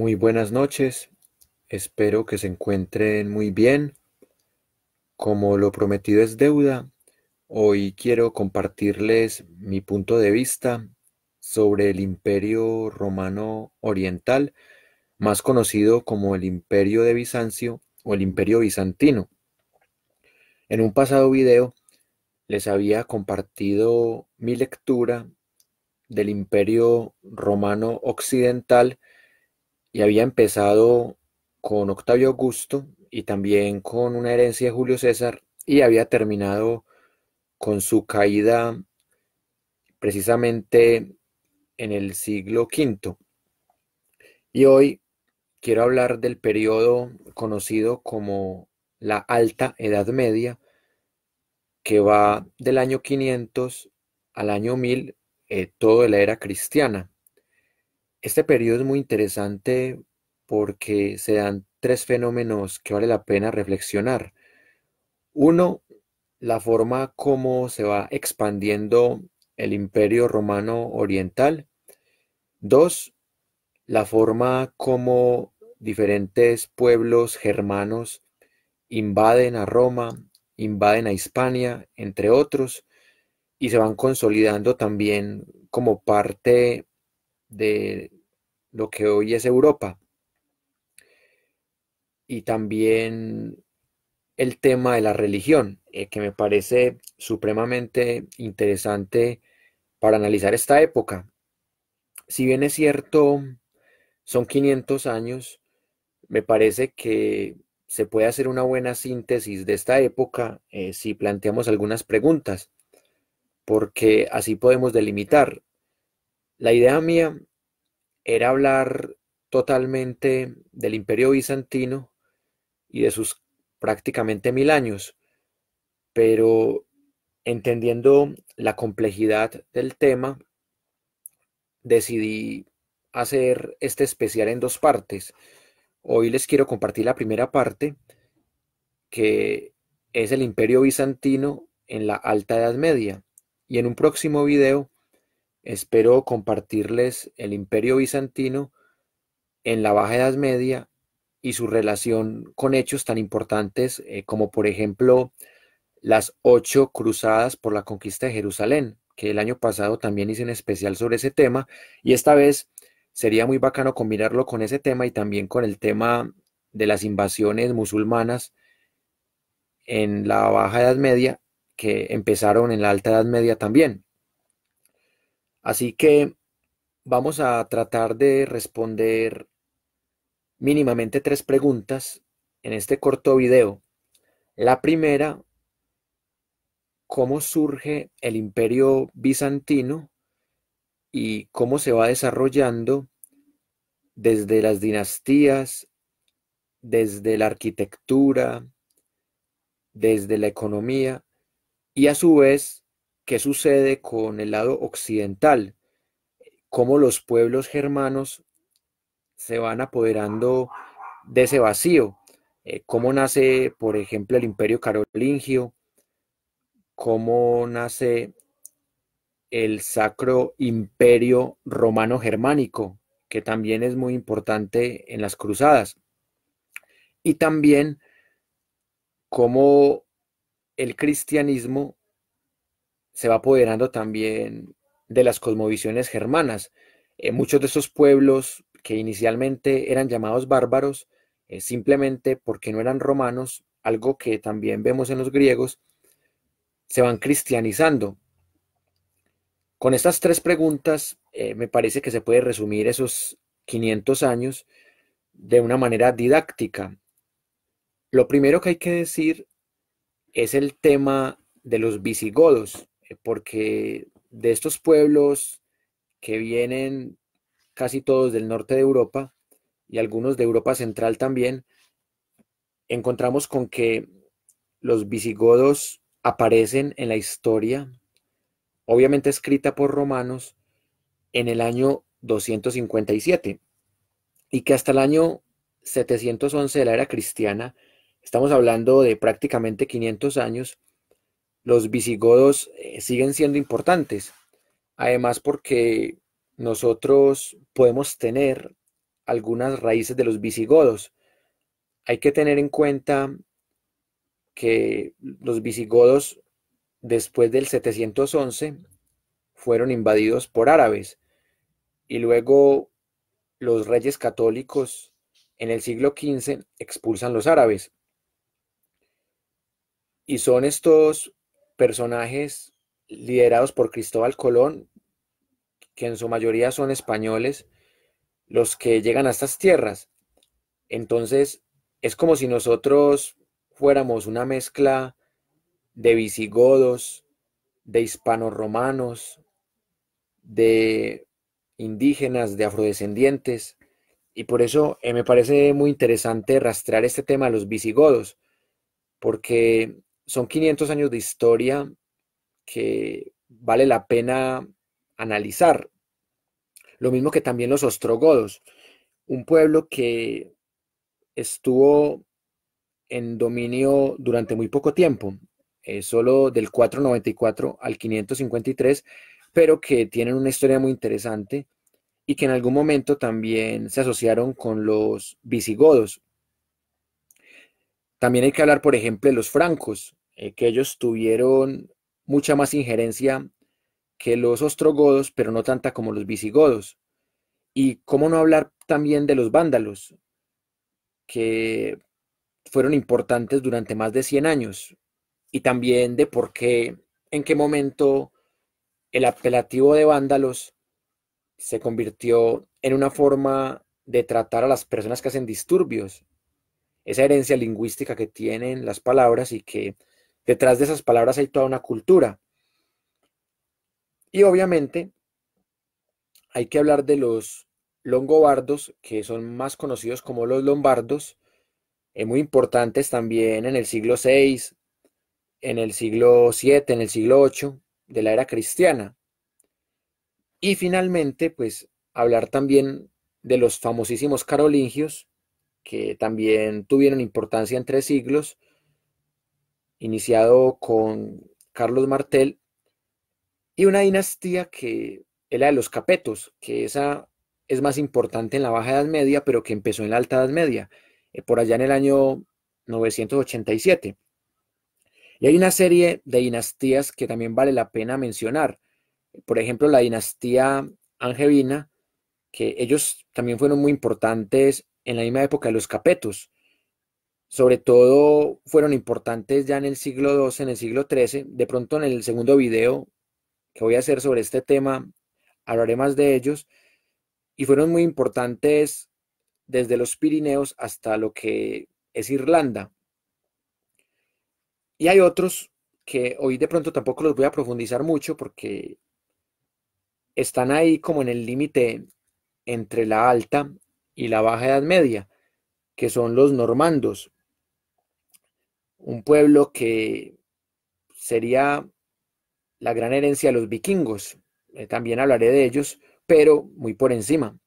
Muy buenas noches, espero que se encuentren muy bien. Como lo prometido es deuda, hoy quiero compartirles mi punto de vista sobre el imperio romano oriental, más conocido como el imperio de Bizancio o el imperio bizantino. En un pasado video les había compartido mi lectura del imperio romano occidental, y había empezado con Octavio Augusto y también con una herencia de Julio César y había terminado con su caída precisamente en el siglo V. Y hoy quiero hablar del periodo conocido como la Alta Edad Media, que va del año 500 al año 1000, toda eh, todo la era cristiana. Este periodo es muy interesante porque se dan tres fenómenos que vale la pena reflexionar. Uno, la forma como se va expandiendo el imperio romano oriental. Dos, la forma como diferentes pueblos germanos invaden a Roma, invaden a Hispania, entre otros, y se van consolidando también como parte de lo que hoy es Europa. Y también el tema de la religión, eh, que me parece supremamente interesante para analizar esta época. Si bien es cierto, son 500 años, me parece que se puede hacer una buena síntesis de esta época eh, si planteamos algunas preguntas, porque así podemos delimitar la idea mía era hablar totalmente del imperio bizantino y de sus prácticamente mil años, pero entendiendo la complejidad del tema, decidí hacer este especial en dos partes. Hoy les quiero compartir la primera parte, que es el imperio bizantino en la Alta Edad Media, y en un próximo video Espero compartirles el imperio bizantino en la Baja Edad Media y su relación con hechos tan importantes eh, como por ejemplo las ocho cruzadas por la conquista de Jerusalén, que el año pasado también hice en especial sobre ese tema y esta vez sería muy bacano combinarlo con ese tema y también con el tema de las invasiones musulmanas en la Baja Edad Media que empezaron en la Alta Edad Media también. Así que vamos a tratar de responder mínimamente tres preguntas en este corto video. La primera, ¿cómo surge el imperio bizantino y cómo se va desarrollando desde las dinastías, desde la arquitectura, desde la economía y a su vez qué sucede con el lado occidental, cómo los pueblos germanos se van apoderando de ese vacío, eh, cómo nace, por ejemplo, el imperio carolingio, cómo nace el sacro imperio romano germánico, que también es muy importante en las cruzadas, y también cómo el cristianismo se va apoderando también de las cosmovisiones germanas. Eh, muchos de esos pueblos que inicialmente eran llamados bárbaros, eh, simplemente porque no eran romanos, algo que también vemos en los griegos, se van cristianizando. Con estas tres preguntas, eh, me parece que se puede resumir esos 500 años de una manera didáctica. Lo primero que hay que decir es el tema de los visigodos. Eh, porque de estos pueblos que vienen casi todos del norte de Europa y algunos de Europa Central también, encontramos con que los visigodos aparecen en la historia, obviamente escrita por romanos, en el año 257 y que hasta el año 711 de la era cristiana, estamos hablando de prácticamente 500 años, los visigodos eh, siguen siendo importantes. Además porque nosotros podemos tener algunas raíces de los visigodos. Hay que tener en cuenta que los visigodos después del 711 fueron invadidos por árabes y luego los reyes católicos en el siglo XV expulsan los árabes. Y son estos personajes liderados por Cristóbal Colón, que en su mayoría son españoles, los que llegan a estas tierras. Entonces, es como si nosotros fuéramos una mezcla de visigodos, de romanos, de indígenas, de afrodescendientes. Y por eso eh, me parece muy interesante rastrear este tema de los visigodos, porque son 500 años de historia que vale la pena analizar. Lo mismo que también los ostrogodos, un pueblo que estuvo en dominio durante muy poco tiempo, solo del 494 al 553, pero que tienen una historia muy interesante y que en algún momento también se asociaron con los visigodos. También hay que hablar, por ejemplo, de los francos, eh, que ellos tuvieron mucha más injerencia que los ostrogodos, pero no tanta como los visigodos. Y cómo no hablar también de los vándalos, que fueron importantes durante más de 100 años, y también de por qué, en qué momento el apelativo de vándalos se convirtió en una forma de tratar a las personas que hacen disturbios. Esa herencia lingüística que tienen las palabras y que Detrás de esas palabras hay toda una cultura. Y obviamente hay que hablar de los longobardos, que son más conocidos como los lombardos, eh, muy importantes también en el siglo VI, en el siglo VII, en el siglo VIII de la era cristiana. Y finalmente, pues hablar también de los famosísimos carolingios, que también tuvieron importancia en tres siglos, iniciado con Carlos Martel, y una dinastía que era la de los Capetos, que esa es más importante en la Baja Edad Media, pero que empezó en la Alta Edad Media, eh, por allá en el año 987. Y hay una serie de dinastías que también vale la pena mencionar. Por ejemplo, la dinastía angevina, que ellos también fueron muy importantes en la misma época de los Capetos sobre todo fueron importantes ya en el siglo XII, en el siglo XIII. De pronto en el segundo video que voy a hacer sobre este tema, hablaré más de ellos. Y fueron muy importantes desde los Pirineos hasta lo que es Irlanda. Y hay otros que hoy de pronto tampoco los voy a profundizar mucho porque están ahí como en el límite entre la alta y la baja edad media, que son los normandos, un pueblo que sería la gran herencia de los vikingos. Eh, también hablaré de ellos, pero muy por encima.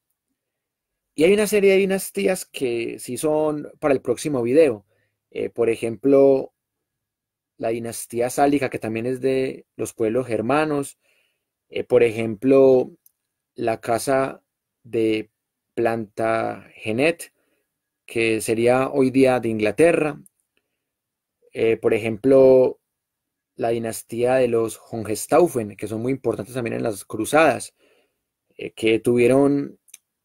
Y hay una serie de dinastías que sí son para el próximo video. Eh, por ejemplo, la dinastía sálica, que también es de los pueblos germanos. Eh, por ejemplo, la casa de Plantagenet, que sería hoy día de Inglaterra. Eh, por ejemplo, la dinastía de los Hohenstaufen, que son muy importantes también en las cruzadas, eh, que tuvieron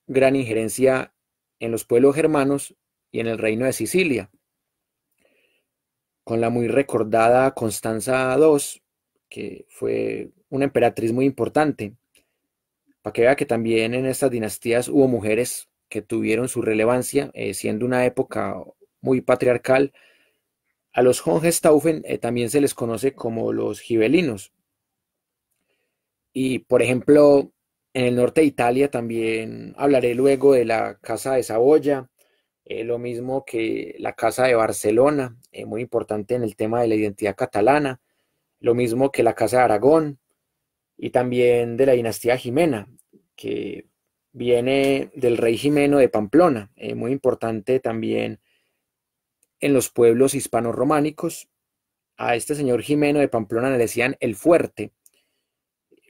gran injerencia en los pueblos germanos y en el reino de Sicilia. Con la muy recordada Constanza II, que fue una emperatriz muy importante, para que vea que también en estas dinastías hubo mujeres que tuvieron su relevancia, eh, siendo una época muy patriarcal, a los Hohenstaufen eh, también se les conoce como los gibelinos. Y por ejemplo, en el norte de Italia también hablaré luego de la Casa de Saboya, eh, lo mismo que la Casa de Barcelona, eh, muy importante en el tema de la identidad catalana, lo mismo que la Casa de Aragón y también de la dinastía Jimena, que viene del rey Jimeno de Pamplona, eh, muy importante también en los pueblos hispano-románicos. A este señor Jimeno de Pamplona le decían el fuerte.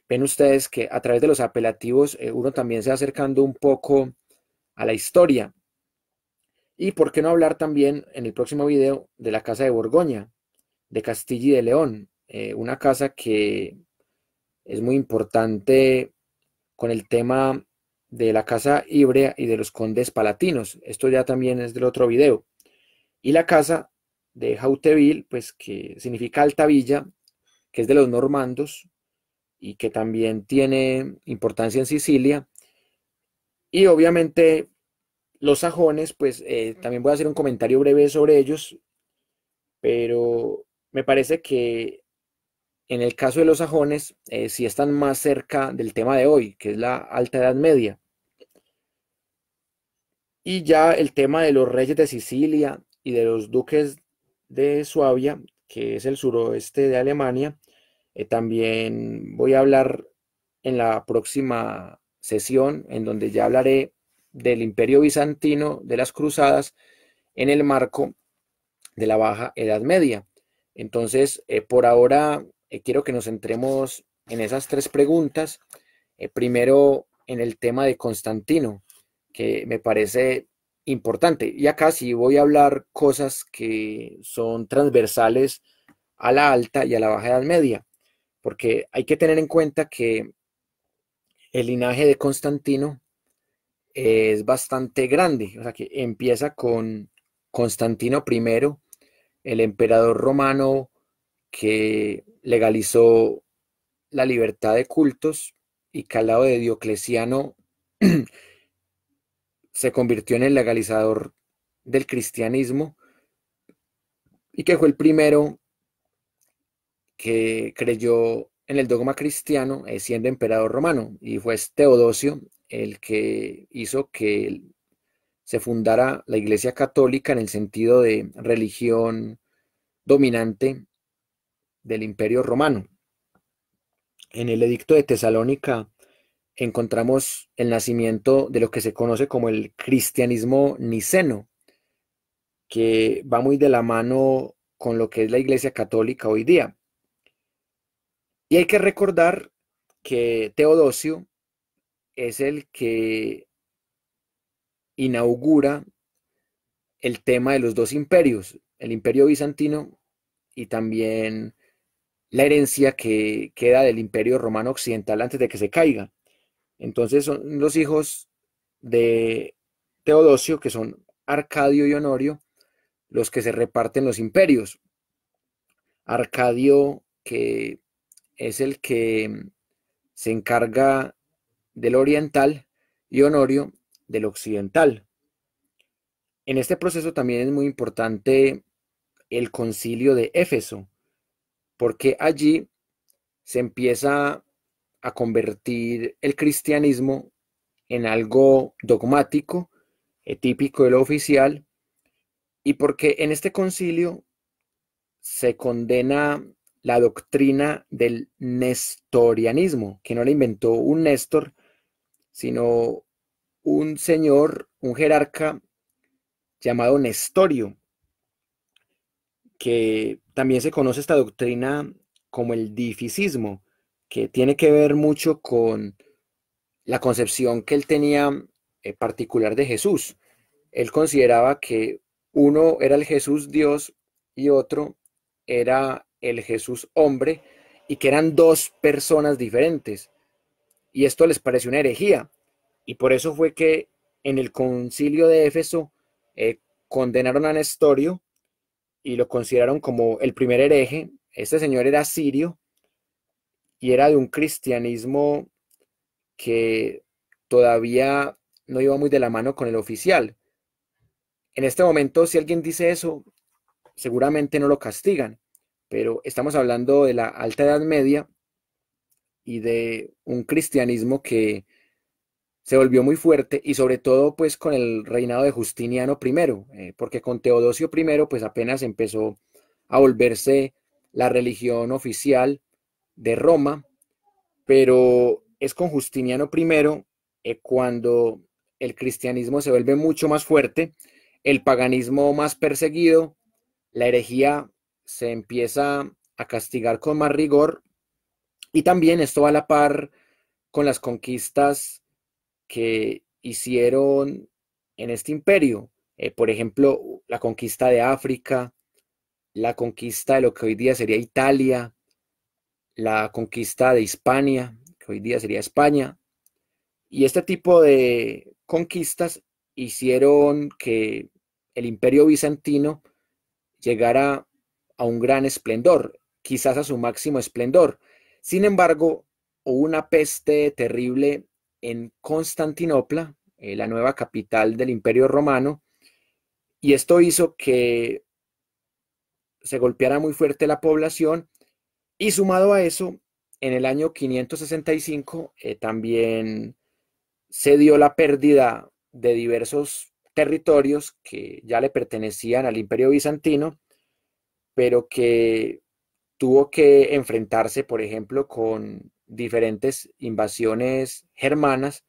Ven ustedes que a través de los apelativos eh, uno también se va acercando un poco a la historia. Y por qué no hablar también en el próximo video de la Casa de Borgoña, de Castilla y de León, eh, una casa que es muy importante con el tema de la Casa Ibrea y de los Condes Palatinos. Esto ya también es del otro video y la casa de Jauteville, pues que significa alta villa, que es de los normandos y que también tiene importancia en Sicilia. Y obviamente los sajones, pues eh, también voy a hacer un comentario breve sobre ellos, pero me parece que en el caso de los sajones, si eh, sí están más cerca del tema de hoy, que es la Alta Edad Media. Y ya el tema de los reyes de Sicilia y de los duques de Suabia, que es el suroeste de Alemania. Eh, también voy a hablar en la próxima sesión, en donde ya hablaré del imperio bizantino, de las cruzadas, en el marco de la Baja Edad Media. Entonces, eh, por ahora eh, quiero que nos centremos en esas tres preguntas. primero, en el tema de Constantino, que me parece importante. Y acá sí voy a hablar cosas que son transversales a la alta y a la baja edad media, porque hay que tener en cuenta que el linaje de Constantino es bastante grande, o sea que empieza con Constantino I, el emperador romano que legalizó la libertad de cultos y que al lado de Diocleciano se convirtió en el legalizador del cristianismo y que fue el primero que creyó en el dogma cristiano eh, siendo emperador romano y fue este Teodosio el que hizo que se fundara la Iglesia Católica en el sentido de religión dominante del Imperio Romano. En el edicto de Tesalónica encontramos el nacimiento de lo que se conoce como el cristianismo niceno, que va muy de la mano con lo que es la Iglesia Católica hoy día. Y hay que recordar que Teodosio es el que inaugura el tema de los dos imperios, el imperio bizantino y también la herencia que queda del imperio romano occidental antes de que se caiga. Entonces son los hijos de Teodosio, que son Arcadio y Honorio, los que se reparten los imperios. Arcadio, que es el que mm, se encarga del oriental y Honorio del occidental. En este proceso también es muy importante el concilio de Éfeso, porque allí se empieza a convertir el cristianismo en algo dogmático, eh, típico de lo oficial, y porque en este concilio se condena la doctrina del nestorianismo, que no la inventó un Néstor, sino un señor, un jerarca llamado Nestorio, que también se conoce esta doctrina como el dificismo, que tiene que ver mucho con la concepción que él tenía eh, particular de Jesús. Él consideraba que uno era el Jesús Dios y otro era el Jesús hombre y que eran dos personas diferentes. Y esto les pareció una herejía. Y por eso fue que en el concilio de Éfeso eh, condenaron a Nestorio y lo consideraron como el primer hereje. Este señor era sirio y era de un cristianismo que todavía no iba muy de la mano con el oficial. En este momento, si alguien dice eso, seguramente no lo castigan, pero estamos hablando de la Alta Edad Media y de un cristianismo que se volvió muy fuerte y sobre todo pues con el reinado de Justiniano I, eh, porque con Teodosio I pues apenas empezó a volverse la religión oficial de Roma, pero es con Justiniano I eh, cuando el cristianismo se vuelve mucho más fuerte, el paganismo más perseguido, la herejía se empieza a castigar con más rigor y también esto va a la par con las conquistas que hicieron en este imperio. Eh, por ejemplo, la conquista de África, la conquista de lo que hoy día sería Italia, la conquista de Hispania, que hoy día sería España, y este tipo de conquistas hicieron que el imperio bizantino llegara a un gran esplendor, quizás a su máximo esplendor. Sin embargo, hubo una peste terrible en Constantinopla, eh, la nueva capital del imperio romano, y esto hizo que se golpeara muy fuerte la población y sumado a eso, en el año 565 eh, también se dio la pérdida de diversos territorios que ya le pertenecían al imperio bizantino, pero que tuvo que enfrentarse, por ejemplo, con diferentes invasiones germanas,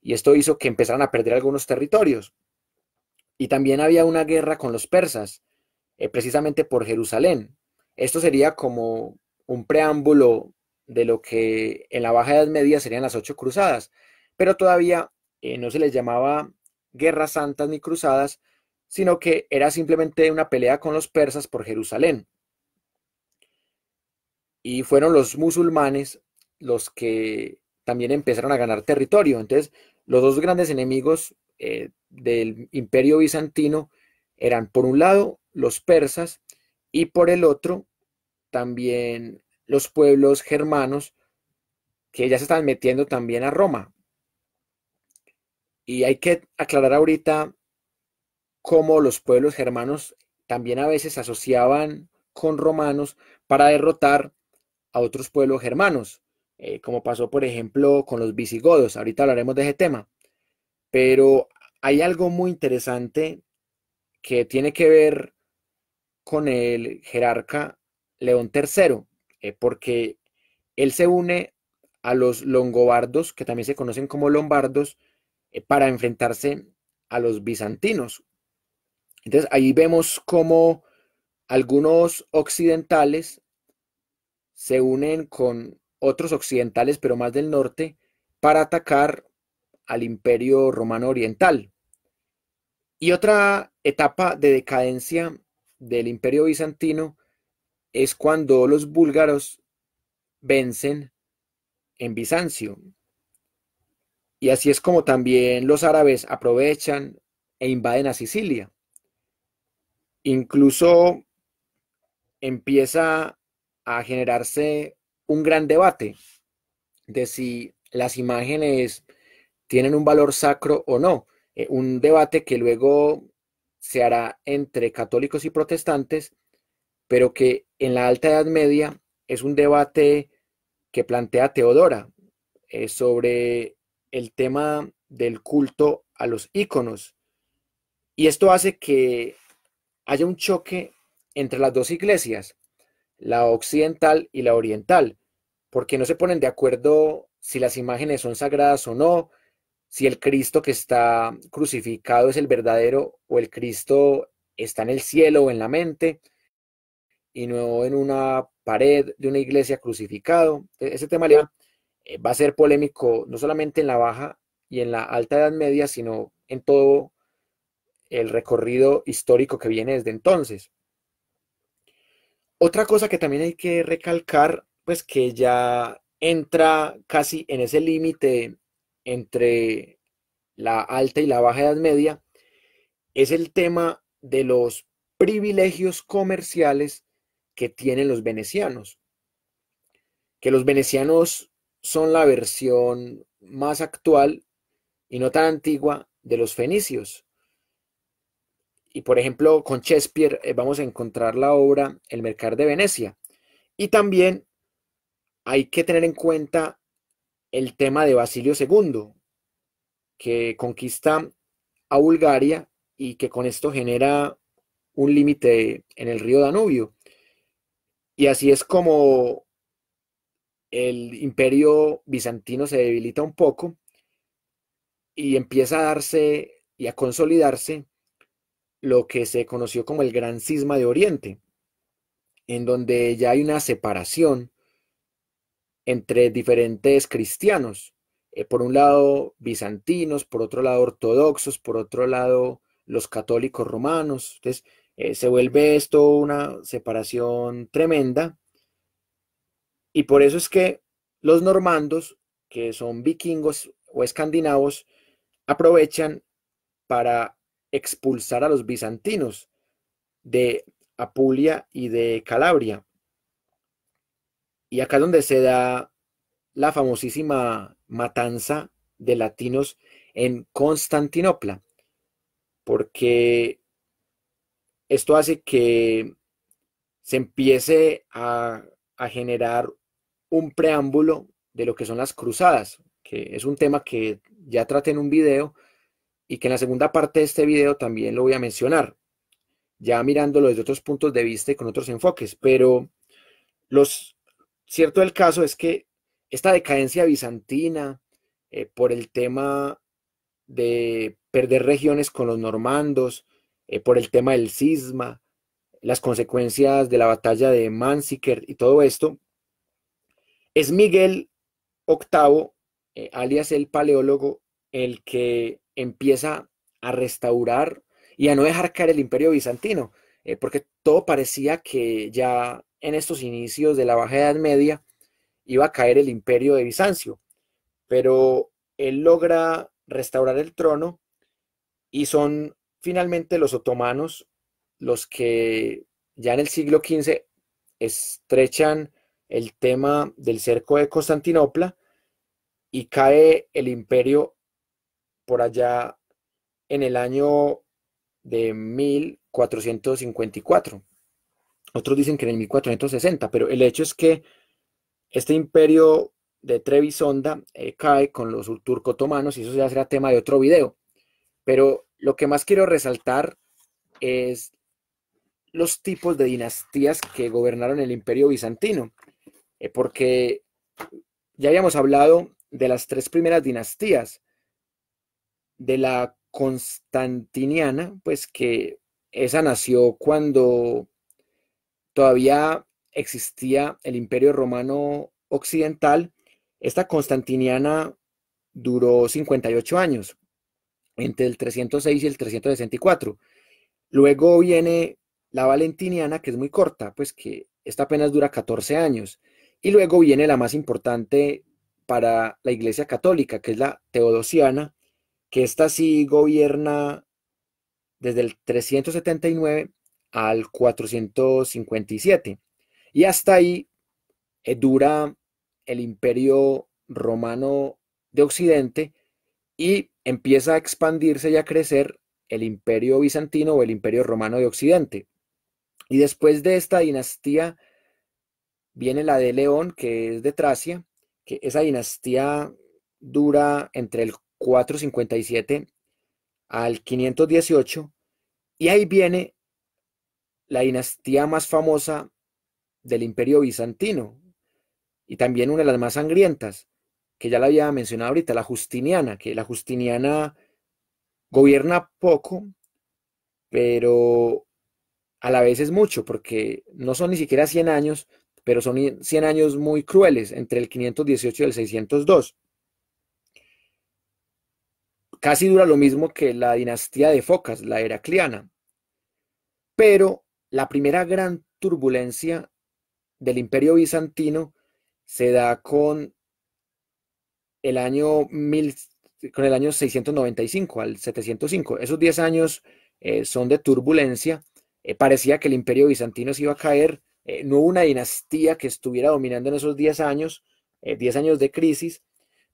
y esto hizo que empezaran a perder algunos territorios. Y también había una guerra con los persas, eh, precisamente por Jerusalén. Esto sería como un preámbulo de lo que en la Baja Edad Media serían las ocho cruzadas, pero todavía eh, no se les llamaba guerras santas ni cruzadas, sino que era simplemente una pelea con los persas por Jerusalén. Y fueron los musulmanes los que también empezaron a ganar territorio. Entonces, los dos grandes enemigos eh, del imperio bizantino eran, por un lado, los persas y por el otro, también los pueblos germanos que ya se están metiendo también a Roma. Y hay que aclarar ahorita cómo los pueblos germanos también a veces se asociaban con romanos para derrotar a otros pueblos germanos, eh, como pasó por ejemplo con los visigodos. Ahorita hablaremos de ese tema. Pero hay algo muy interesante que tiene que ver con el jerarca León III, eh, porque él se une a los longobardos, que también se conocen como lombardos, eh, para enfrentarse a los bizantinos. Entonces ahí vemos cómo algunos occidentales se unen con otros occidentales, pero más del norte, para atacar al imperio romano oriental. Y otra etapa de decadencia del imperio bizantino es cuando los búlgaros vencen en Bizancio. Y así es como también los árabes aprovechan e invaden a Sicilia. Incluso empieza a generarse un gran debate de si las imágenes tienen un valor sacro o no. Eh, un debate que luego se hará entre católicos y protestantes, pero que en la Alta Edad Media es un debate que plantea Teodora eh, sobre el tema del culto a los íconos. Y esto hace que haya un choque entre las dos iglesias, la occidental y la oriental, porque no se ponen de acuerdo si las imágenes son sagradas o no, si el Cristo que está crucificado es el verdadero o el Cristo está en el cielo o en la mente y no en una pared de una iglesia crucificado. E, ese tema eh, va a ser polémico no solamente en la baja y en la alta edad media, sino en todo el recorrido histórico que viene desde entonces. Otra cosa que también hay que recalcar, pues que ya entra casi en ese límite entre la alta y la baja edad media, es el tema de los privilegios comerciales que tienen los venecianos. Que los venecianos son la versión más actual y no tan antigua de los fenicios. Y por ejemplo, con Shakespeare eh, vamos a encontrar la obra El Mercado de Venecia. Y también hay que tener en cuenta el tema de Basilio II, que conquista a Bulgaria y que con esto genera un límite en el río Danubio. Y así es como el imperio bizantino se debilita un poco y empieza a darse y a consolidarse lo que se conoció como el Gran Cisma de Oriente, en donde ya hay una separación entre diferentes cristianos, eh, por un lado bizantinos, por otro lado ortodoxos, por otro lado los católicos romanos. Entonces, eh, se vuelve esto una separación tremenda y por eso es que los normandos, que son vikingos o escandinavos, aprovechan para expulsar a los bizantinos de Apulia y de Calabria. Y acá es donde se da la famosísima matanza de latinos en Constantinopla, porque esto hace que se empiece a, generar un preámbulo de lo que son las cruzadas, que es un tema que ya traté en un video y que en la segunda parte de este video también lo voy a mencionar, ya mirándolo desde otros puntos de vista y con otros enfoques, pero los cierto del caso es que esta decadencia bizantina eh, por el tema de perder regiones con los normandos, eh, por el tema del cisma, las consecuencias de la batalla de Manziker y todo esto, es Miguel VIII, eh, alias el paleólogo, el que empieza a restaurar y a no dejar caer el imperio bizantino, eh, porque todo parecía que ya en estos inicios de la Baja Edad Media iba a caer el imperio de Bizancio, pero él logra restaurar el trono y son finalmente los otomanos, los que ya en el siglo XV estrechan el tema del cerco de Constantinopla y cae el imperio por allá en el año de 1454. Otros dicen que en el 1460, pero el hecho es que este imperio de Trebisonda eh, cae con los turco-otomanos y eso ya será tema de otro video. Pero lo que más quiero resaltar es los tipos de dinastías que gobernaron el imperio bizantino, eh, porque ya habíamos hablado de las tres primeras dinastías, de la constantiniana, pues que esa nació cuando todavía existía el imperio romano occidental, esta constantiniana duró 58 años entre el 306 y el 364. Luego viene la valentiniana, que es muy corta, pues que esta apenas dura 14 años. Y luego viene la más importante para la Iglesia Católica, que es la teodosiana, que esta sí gobierna desde el 379 al 457. Y hasta ahí eh, dura el imperio romano de Occidente y empieza a expandirse y a crecer el imperio bizantino o el imperio romano de Occidente. Y después de esta dinastía viene la de León, que es de Tracia, que esa dinastía dura entre el 457 al 518, y ahí viene la dinastía más famosa del imperio bizantino, y también una de las más sangrientas, que ya la había mencionado ahorita, la Justiniana, que la Justiniana gobierna poco, pero a la vez es mucho, porque no son ni siquiera 100 años, pero son 100 años muy crueles, entre el 518 y el 602. Casi dura lo mismo que la dinastía de Focas, la heracliana. Pero la primera gran turbulencia del imperio bizantino se da con el año 1000 con el año 695 al 705. Esos 10 años eh, son de turbulencia. Eh, parecía que el imperio bizantino se iba a caer. Eh, no hubo una dinastía que estuviera dominando en esos 10 años, 10 años de crisis,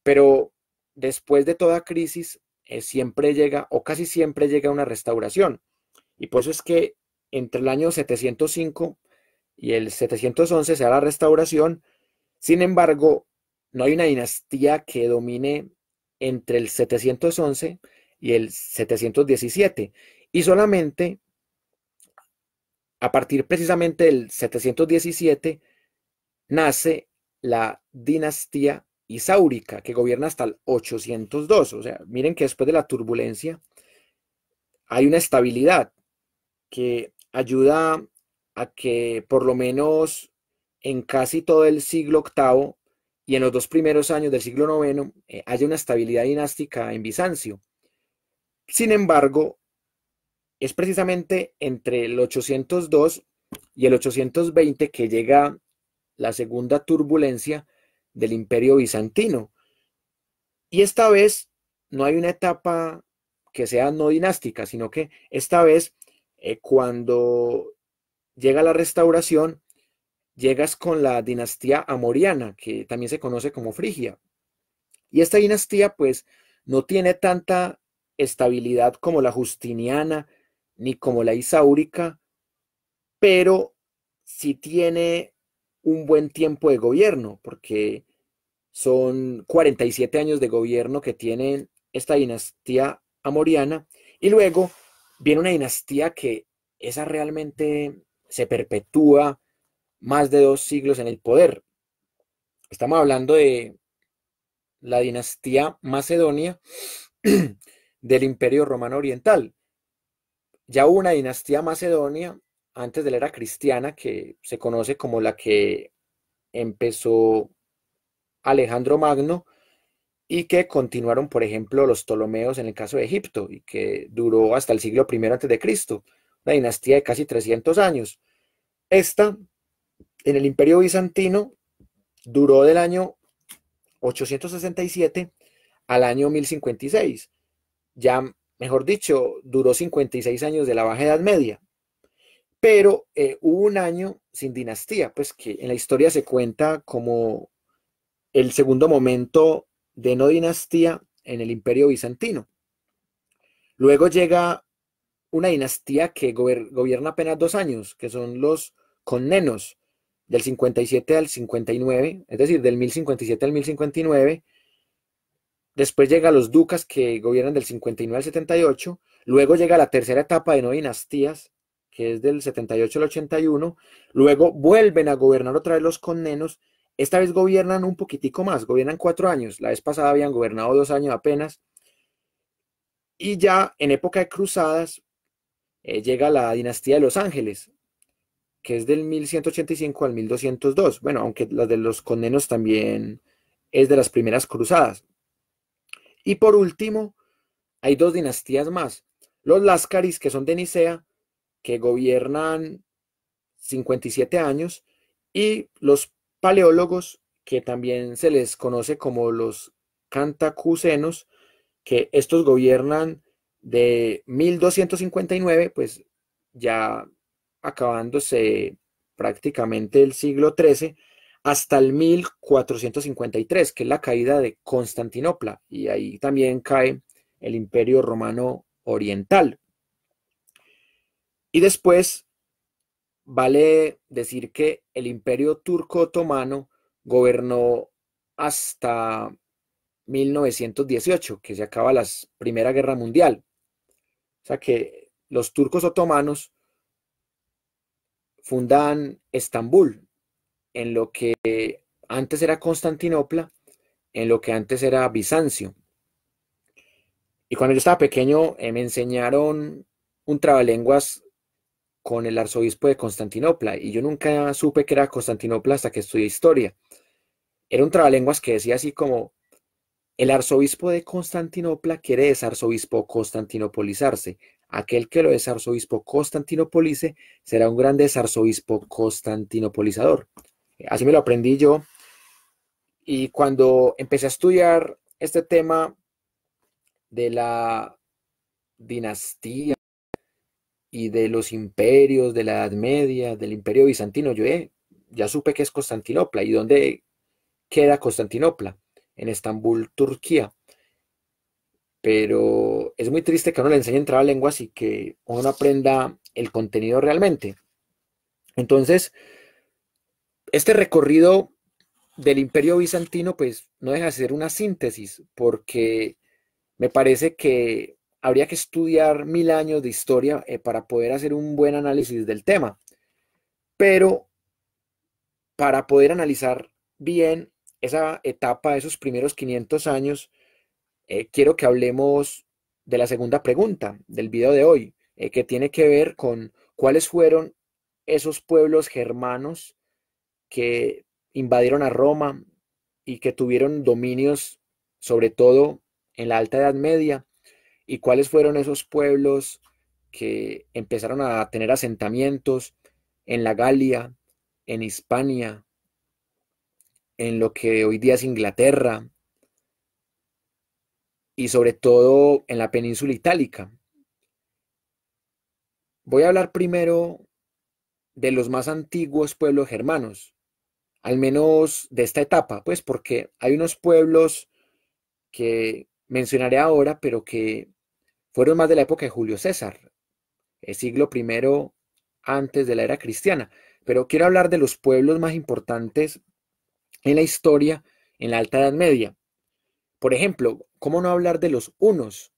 pero después de toda crisis siempre llega, o casi siempre llega una restauración. Y por eso es que entre el año 705 y el 711 se da la restauración. Sin embargo, no hay una dinastía que domine entre el 711 y el 717. Y solamente a partir precisamente del 717 nace la dinastía isáurica que gobierna hasta el 802. O sea, miren que después de la turbulencia hay una estabilidad que ayuda a que por lo menos en casi todo el siglo VIII y en los dos primeros años del siglo IX eh, hay una estabilidad dinástica en Bizancio. Sin embargo, es precisamente entre el 802 y el 820 que llega la segunda turbulencia del imperio bizantino. Y esta vez no hay una etapa que sea no dinástica, sino que esta vez eh, cuando llega la restauración, llegas con la dinastía amoriana, que también se conoce como Frigia. Y esta dinastía, pues, no tiene tanta estabilidad como la justiniana ni como la isáurica, pero sí tiene un buen tiempo de gobierno, porque son 47 años de gobierno que tiene esta dinastía amoriana, y luego viene una dinastía que esa realmente se perpetúa más de dos siglos en el poder. Estamos hablando de la dinastía macedonia del Imperio Romano Oriental. Ya hubo una dinastía macedonia antes de la era cristiana que se conoce como la que empezó Alejandro Magno y que continuaron, por ejemplo, los Ptolomeos en el caso de Egipto y que duró hasta el siglo I antes de Cristo, una dinastía de casi 300 años. Esta en el Imperio Bizantino duró del año 867 al año 1056. Ya, mejor dicho, duró 56 años de la Baja Edad Media. Pero eh, hubo un año sin dinastía, pues que en la historia se cuenta como el segundo momento de no dinastía en el Imperio Bizantino. Luego llega una dinastía que gobierna apenas dos años, que son los connenos, del 57 al 59, es decir, del 1057 al 1059. Después llega los ducas que gobiernan del 59 al 78. Luego llega la tercera etapa de no dinastías, que es del 78 al 81. Luego vuelven a gobernar otra vez los connenos. Esta vez gobiernan un poquitico más, gobiernan cuatro años. La vez pasada habían gobernado dos años apenas. Y ya en época de cruzadas eh, llega la dinastía de los ángeles, que es del 1185 al 1202. Bueno, aunque la de los condenos también es de las primeras cruzadas. Y por último, hay dos dinastías más. Los Láscaris, que son de Nicea, que gobiernan 57 años, y los paleólogos, que también se les conoce como los cantacucenos, que estos gobiernan de 1259, pues ya acabándose prácticamente el siglo XIII, hasta el 1453, que es la caída de Constantinopla, y ahí también cae el Imperio Romano Oriental. Y después, vale decir que el Imperio Turco Otomano gobernó hasta 1918, que se acaba la Primera Guerra Mundial. O sea que los turcos otomanos fundan Estambul, en lo que antes era Constantinopla, en lo que antes era Bizancio. Y cuando yo estaba pequeño eh, me enseñaron un trabalenguas con el arzobispo de Constantinopla y yo nunca supe que era Constantinopla hasta que estudié historia. Era un trabalenguas que decía así como, el arzobispo de Constantinopla quiere desarzobispo constantinopolizarse, Aquel que lo es arzobispo constantinopolice será un grande arzobispo constantinopolizador. Así me lo aprendí yo. Y cuando empecé a estudiar este tema de la dinastía y de los imperios de la Edad Media, del imperio bizantino, yo eh, ya supe que es Constantinopla. ¿Y dónde queda Constantinopla? En Estambul, Turquía pero es muy triste que uno le enseñe a lengua y que uno aprenda el contenido realmente. Entonces, este recorrido del imperio bizantino, pues no deja de ser una síntesis, porque me parece que habría que estudiar mil años de historia eh, para poder hacer un buen análisis del tema. Pero para poder analizar bien esa etapa, esos primeros 500 años, eh, quiero que hablemos de la segunda pregunta del video de hoy, eh, que tiene que ver con cuáles fueron esos pueblos germanos que invadieron a Roma y que tuvieron dominios, sobre todo en la Alta Edad Media, y cuáles fueron esos pueblos que empezaron a tener asentamientos en la Galia, en Hispania, en lo que hoy día es Inglaterra, y sobre todo en la península itálica. Voy a hablar primero de los más antiguos pueblos germanos, al menos de esta etapa, pues porque hay unos pueblos que mencionaré ahora, pero que fueron más de la época de Julio César, el siglo I antes de la era cristiana. Pero quiero hablar de los pueblos más importantes en la historia en la Alta Edad Media. Por ejemplo, ¿cómo no hablar de los unos,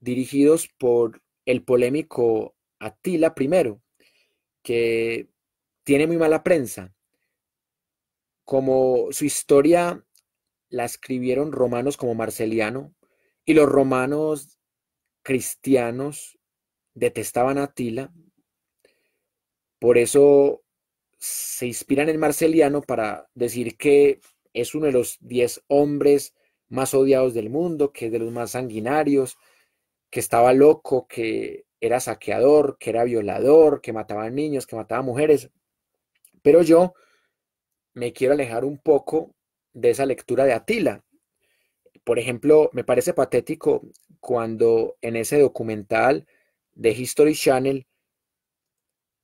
dirigidos por el polémico Atila I, que tiene muy mala prensa? Como su historia la escribieron romanos como Marceliano, y los romanos cristianos detestaban a Atila, por eso se inspiran en Marceliano para decir que es uno de los diez hombres más odiados del mundo, que es de los más sanguinarios, que estaba loco, que era saqueador, que era violador, que mataba niños, que mataba mujeres. Pero yo me quiero alejar un poco de esa lectura de Atila. Por ejemplo, me parece patético cuando en ese documental de History Channel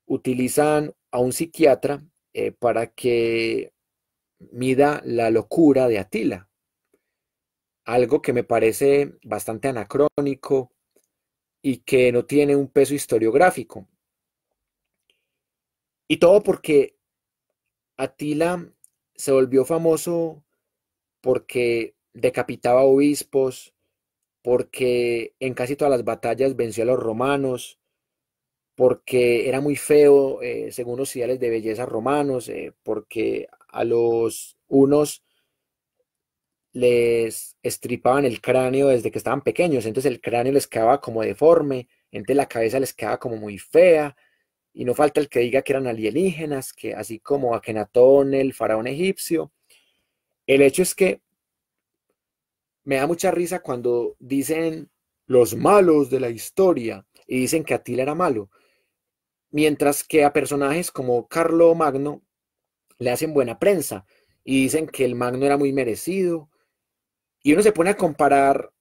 utilizan a un psiquiatra eh, para que mida la locura de Atila algo que me parece bastante anacrónico y que no tiene un peso historiográfico. Y todo porque Atila se volvió famoso porque decapitaba obispos, porque en casi todas las batallas venció a los romanos, porque era muy feo eh, según los ideales de belleza romanos, eh, porque a los unos les estripaban el cráneo desde que estaban pequeños, entonces el cráneo les quedaba como deforme, entonces la cabeza les quedaba como muy fea, y no falta el que diga que eran alienígenas, que así como Akenatón, el faraón egipcio. El hecho es que me da mucha risa cuando dicen los malos de la historia y dicen que Atila era malo, mientras que a personajes como Carlo Magno le hacen buena prensa y dicen que el Magno era muy merecido, y uno se pone a comparar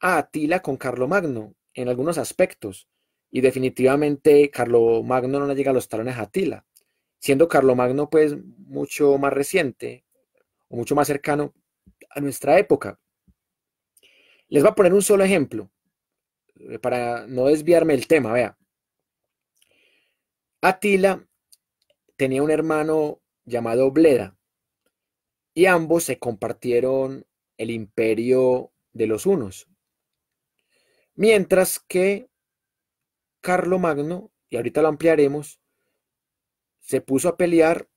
a Atila con Carlomagno en algunos aspectos. Y definitivamente Carlomagno no le llega a los talones a Atila, siendo Carlomagno pues mucho más reciente o mucho más cercano a nuestra época. Les voy a poner un solo ejemplo eh, para no desviarme del tema, vea. Atila tenía un hermano llamado Bleda y ambos se compartieron el imperio de los unos. Mientras que Magno. y ahorita lo ampliaremos, se puso a pelear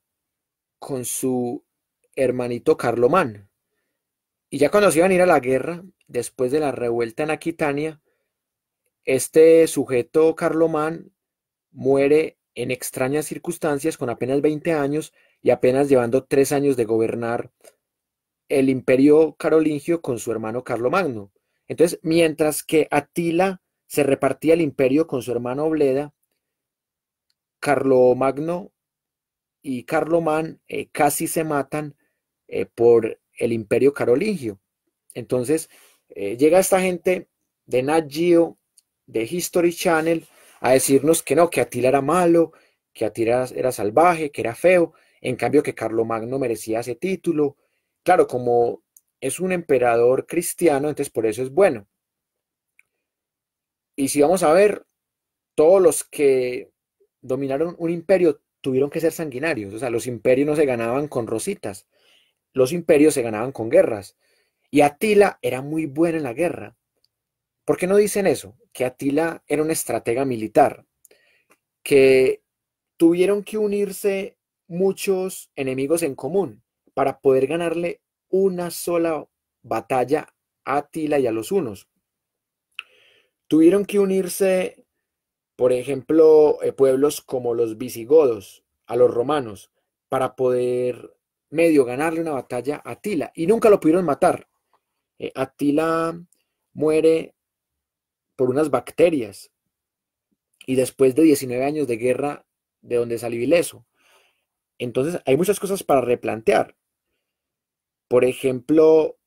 con su hermanito Carlomán. Y ya cuando se iban a ir a la guerra, después de la revuelta en Aquitania, este sujeto Carlomán muere en extrañas circunstancias con apenas 20 años y apenas llevando tres años de gobernar el imperio carolingio con su hermano Carlomagno. Entonces, mientras que Atila se repartía el imperio con su hermano Obleda, Carlomagno y Carlomán eh, casi se matan eh, por el imperio carolingio. Entonces, eh, llega esta gente de Nat Geo, de History Channel, a decirnos que no, que Atila era malo, que Atila era, era salvaje, que era feo, en cambio que Carlomagno merecía ese título, claro, como es un emperador cristiano, entonces por eso es bueno. Y si vamos a ver, todos los que dominaron un imperio tuvieron que ser sanguinarios, o sea, los imperios no se ganaban con rositas, los imperios se ganaban con guerras. Y Atila era muy bueno en la guerra. ¿Por qué no dicen eso? Que Atila era un estratega militar, que tuvieron que unirse muchos enemigos en común para poder ganarle una sola batalla a Atila y a los unos. Tuvieron que unirse, por ejemplo, eh, pueblos como los visigodos a los romanos para poder medio ganarle una batalla a Atila y nunca lo pudieron matar. Eh, Atila muere por unas bacterias y después de 19 años de guerra de donde salió ileso. Entonces hay muchas cosas para replantear. Por ejemplo,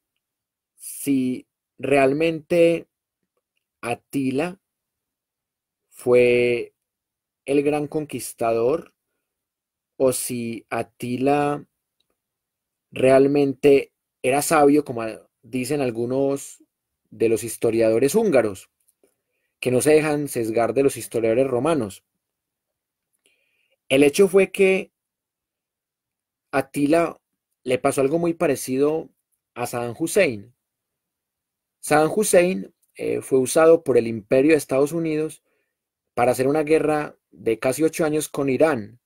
si realmente Atila fue el gran conquistador o si Atila realmente era sabio, como dicen algunos de los historiadores húngaros, que no se dejan sesgar de los historiadores romanos. El hecho fue que Atila le pasó algo muy parecido a Saddam Hussein. Saddam Hussein eh, fue usado por el imperio de Estados Unidos para hacer una guerra de casi ocho años con Irán.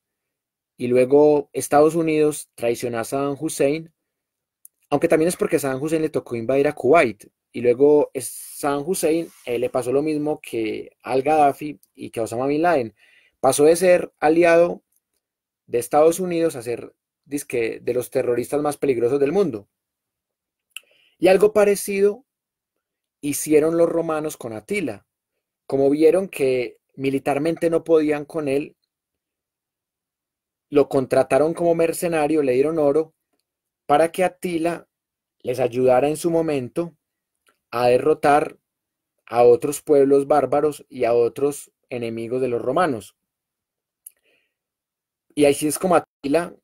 Y luego Estados Unidos traicionó a Saddam Hussein, aunque también es porque Saddam Hussein le tocó invadir a Kuwait. Y luego Saddam Hussein eh, le pasó lo mismo que al Gaddafi y que a Osama Bin Laden. Pasó de ser aliado de Estados Unidos a ser que de los terroristas más peligrosos del mundo. Y algo parecido hicieron los romanos con Atila. Como vieron que militarmente no podían con él, lo contrataron como mercenario, le dieron oro, para que Atila les ayudara en su momento a derrotar a otros pueblos bárbaros y a otros enemigos de los romanos. Y así es como Atila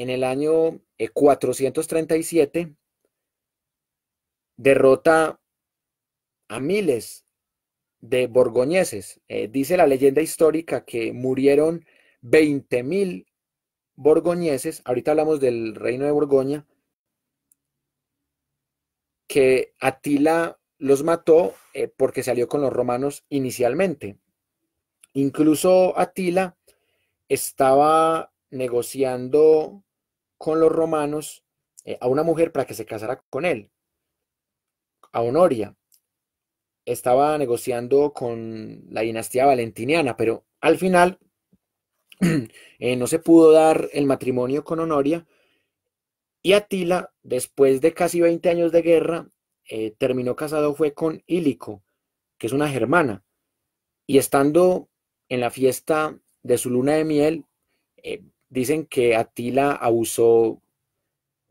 en el año 437 eh, derrota a miles de borgoñeses. Eh, dice la leyenda histórica que murieron 20.000 borgoñeses, ahorita hablamos del reino de Borgoña, que Atila los mató eh, porque salió con los romanos inicialmente. Incluso Atila estaba negociando con los romanos eh, a una mujer para que se casara con él, a Honoria. Estaba negociando con la dinastía valentiniana, pero al final eh, no se pudo dar el matrimonio con Honoria. Y Atila, después de casi 20 años de guerra, eh, terminó casado fue con hílico que es una germana. Y estando en la fiesta de su luna de miel, eh, Dicen que Atila abusó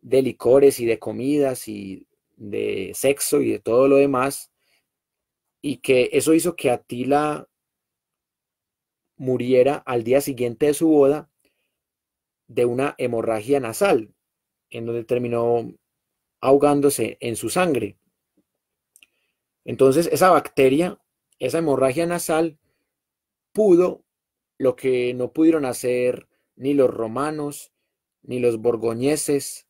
de licores y de comidas y de sexo y de todo lo demás, y que eso hizo que Atila muriera al día siguiente de su boda de una hemorragia nasal, en donde terminó ahogándose en su sangre. Entonces, esa bacteria, esa hemorragia nasal, pudo lo que no pudieron hacer ni los romanos, ni los borgoñeses,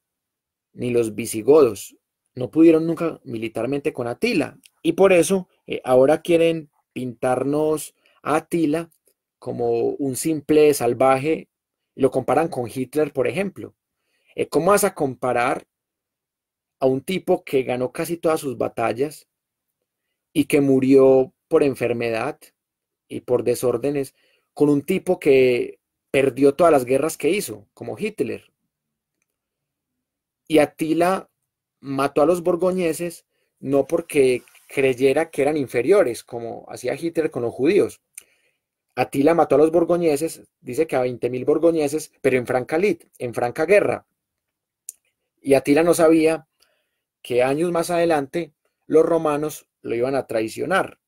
ni los visigodos. No pudieron nunca militarmente con Atila. Y por eso eh, ahora quieren pintarnos a Atila como un simple salvaje. Lo comparan con Hitler, por ejemplo. Eh, ¿Cómo vas a comparar a un tipo que ganó casi todas sus batallas y que murió por enfermedad y por desórdenes con un tipo que perdió todas las guerras que hizo, como Hitler. Y Atila mató a los borgoñeses no porque creyera que eran inferiores, como hacía Hitler con los judíos. Atila mató a los borgoñeses, dice que a 20.000 borgoñeses, pero en franca lid, en franca guerra. Y Atila no sabía que años más adelante los romanos lo iban a traicionar.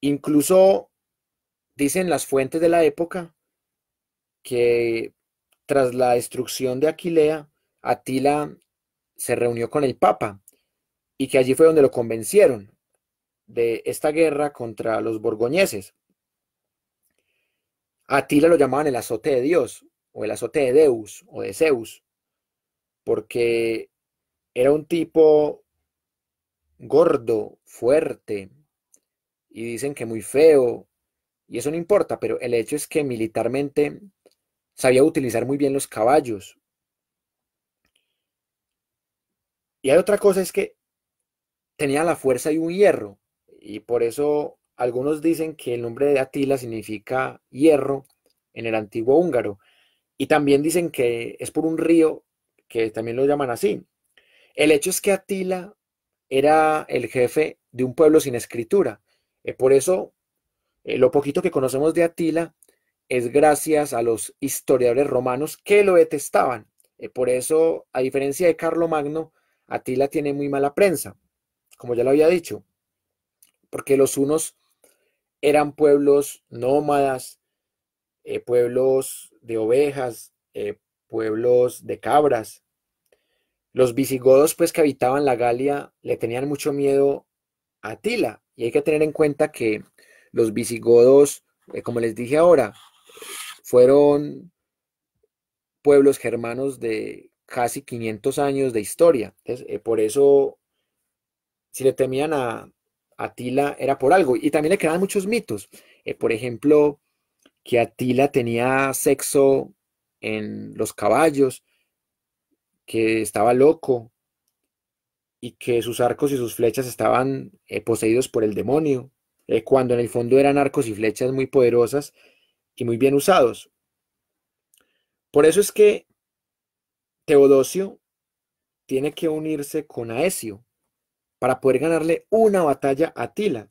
Incluso Dicen las fuentes de la época que tras la destrucción de Aquilea, Atila se reunió con el Papa y que allí fue donde lo convencieron de esta guerra contra los borgoñeses. Atila lo llamaban el azote de Dios o el azote de Deus o de Zeus, porque era un tipo gordo, fuerte, y dicen que muy feo, y eso no importa, pero el hecho es que militarmente sabía utilizar muy bien los caballos. Y hay otra cosa es que tenía la fuerza y un hierro, y por eso algunos dicen que el nombre de Atila significa hierro en el antiguo húngaro, y también dicen que es por un río que también lo llaman así. El hecho es que Atila era el jefe de un pueblo sin escritura, y eh, por eso eh, lo poquito que conocemos de Atila es gracias a los historiadores romanos que lo detestaban. Eh, por eso, a diferencia de Carlomagno, Magno, Atila tiene muy mala prensa, como ya lo había dicho, porque los unos eran pueblos nómadas, eh, pueblos de ovejas, pueblos de cabras. Los visigodos, pues que habitaban la Galia, le tenían mucho miedo a Atila. Y hay que tener en cuenta que los visigodos, eh, como les dije ahora, fueron pueblos germanos de casi 500 años de historia. Eh, por eso, si le temían a Atila, era por algo. Y también le quedan muchos mitos. Eh, por ejemplo, que Atila tenía sexo en los caballos, que estaba loco y que sus arcos y sus flechas estaban poseídos por el demonio. Eh, cuando en el fondo eran arcos y flechas muy poderosas y muy bien usados. Por eso es que Teodosio tiene que unirse con Aesio para poder ganarle una batalla a Tila.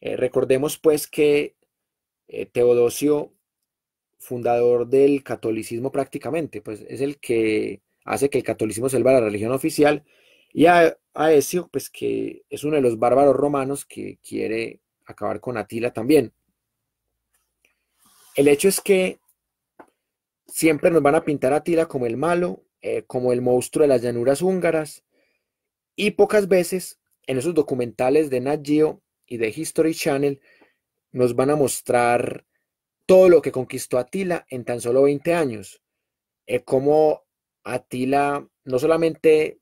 Eh, recordemos pues que eh, Teodosio, fundador del catolicismo prácticamente, pues es el que hace que el catolicismo sea la religión oficial, y a pues que es uno de los bárbaros romanos que quiere acabar con Atila también. El hecho es que siempre nos van a pintar a Atila como el malo, eh, como el monstruo de las llanuras húngaras, y pocas veces en esos documentales de Nat Geo y de History Channel nos van a mostrar todo lo que conquistó Atila en tan solo 20 años, eh, cómo Atila no solamente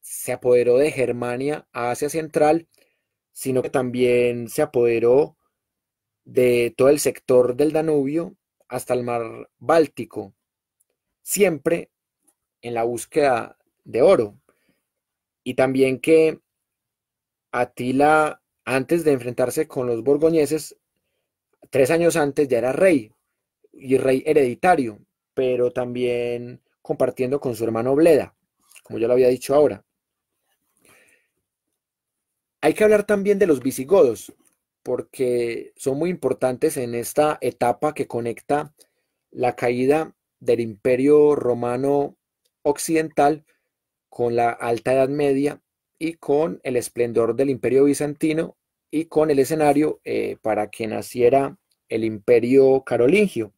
se apoderó de Germania a Asia Central, sino que también se apoderó de todo el sector del Danubio hasta el mar Báltico, siempre en la búsqueda de oro. Y también que Atila, antes de enfrentarse con los borgoñeses, tres años antes ya era rey y rey hereditario, pero también compartiendo con su hermano Bleda, como yo lo había dicho ahora. Hay que hablar también de los visigodos, porque son muy importantes en esta etapa que conecta la caída del imperio romano occidental con la Alta Edad Media y con el esplendor del imperio bizantino y con el escenario eh, para que naciera el imperio carolingio.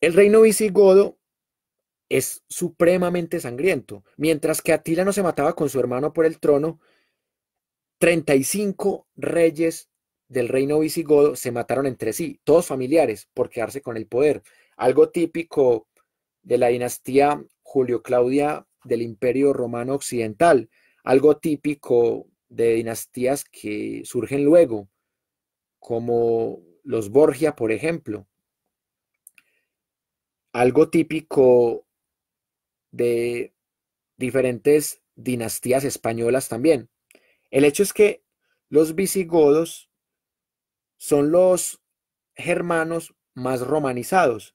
El reino visigodo es supremamente sangriento. Mientras que Atila no se mataba con su hermano por el trono, 35 reyes del reino visigodo se mataron entre sí, todos familiares, por quedarse con el poder. Algo típico de la dinastía Julio-Claudia del Imperio Romano Occidental, algo típico de dinastías que surgen luego, como los Borgia, por ejemplo. Algo típico de diferentes dinastías españolas también. El hecho es que los visigodos son los germanos más romanizados,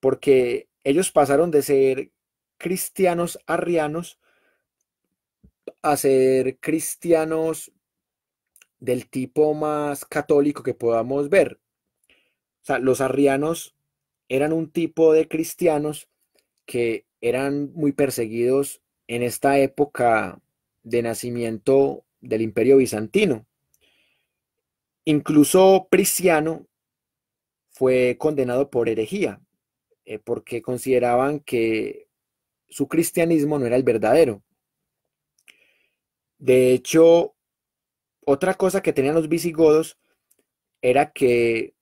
porque ellos pasaron de ser cristianos arrianos a ser cristianos del tipo más católico que podamos ver. O sea, los arrianos eran un tipo de cristianos que eran muy perseguidos en esta época de nacimiento del imperio bizantino. Incluso Prisciano fue condenado por herejía, eh, porque consideraban que su cristianismo no era el verdadero. De hecho, otra cosa que tenían los visigodos era que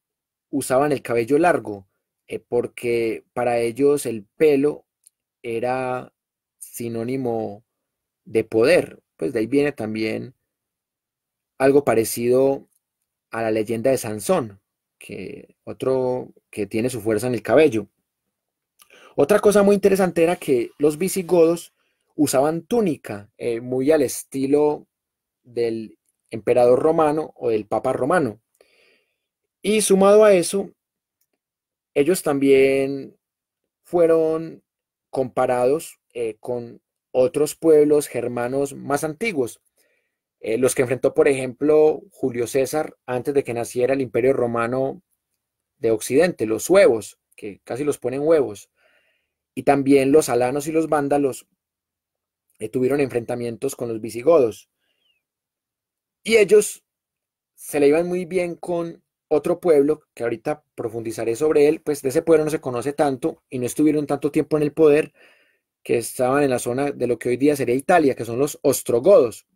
usaban el cabello largo, eh, porque para ellos el pelo era sinónimo de poder. Pues de ahí viene también algo parecido a la leyenda de Sansón, que otro que tiene su fuerza en el cabello. Otra cosa muy interesante era que los visigodos usaban túnica, eh, muy al estilo del emperador romano o del papa romano. Y sumado a eso, ellos también fueron comparados eh, con otros pueblos germanos más antiguos, eh, los que enfrentó, por ejemplo, Julio César antes de que naciera el imperio romano de Occidente, los huevos que casi los ponen huevos, y también los alanos y los vándalos eh, tuvieron enfrentamientos con los visigodos. Y ellos se le iban muy bien con otro pueblo, que ahorita profundizaré sobre él, pues de ese pueblo no se conoce tanto y no estuvieron tanto tiempo en el poder, que estaban en la zona de lo que hoy día sería Italia, que son los ostrogodos.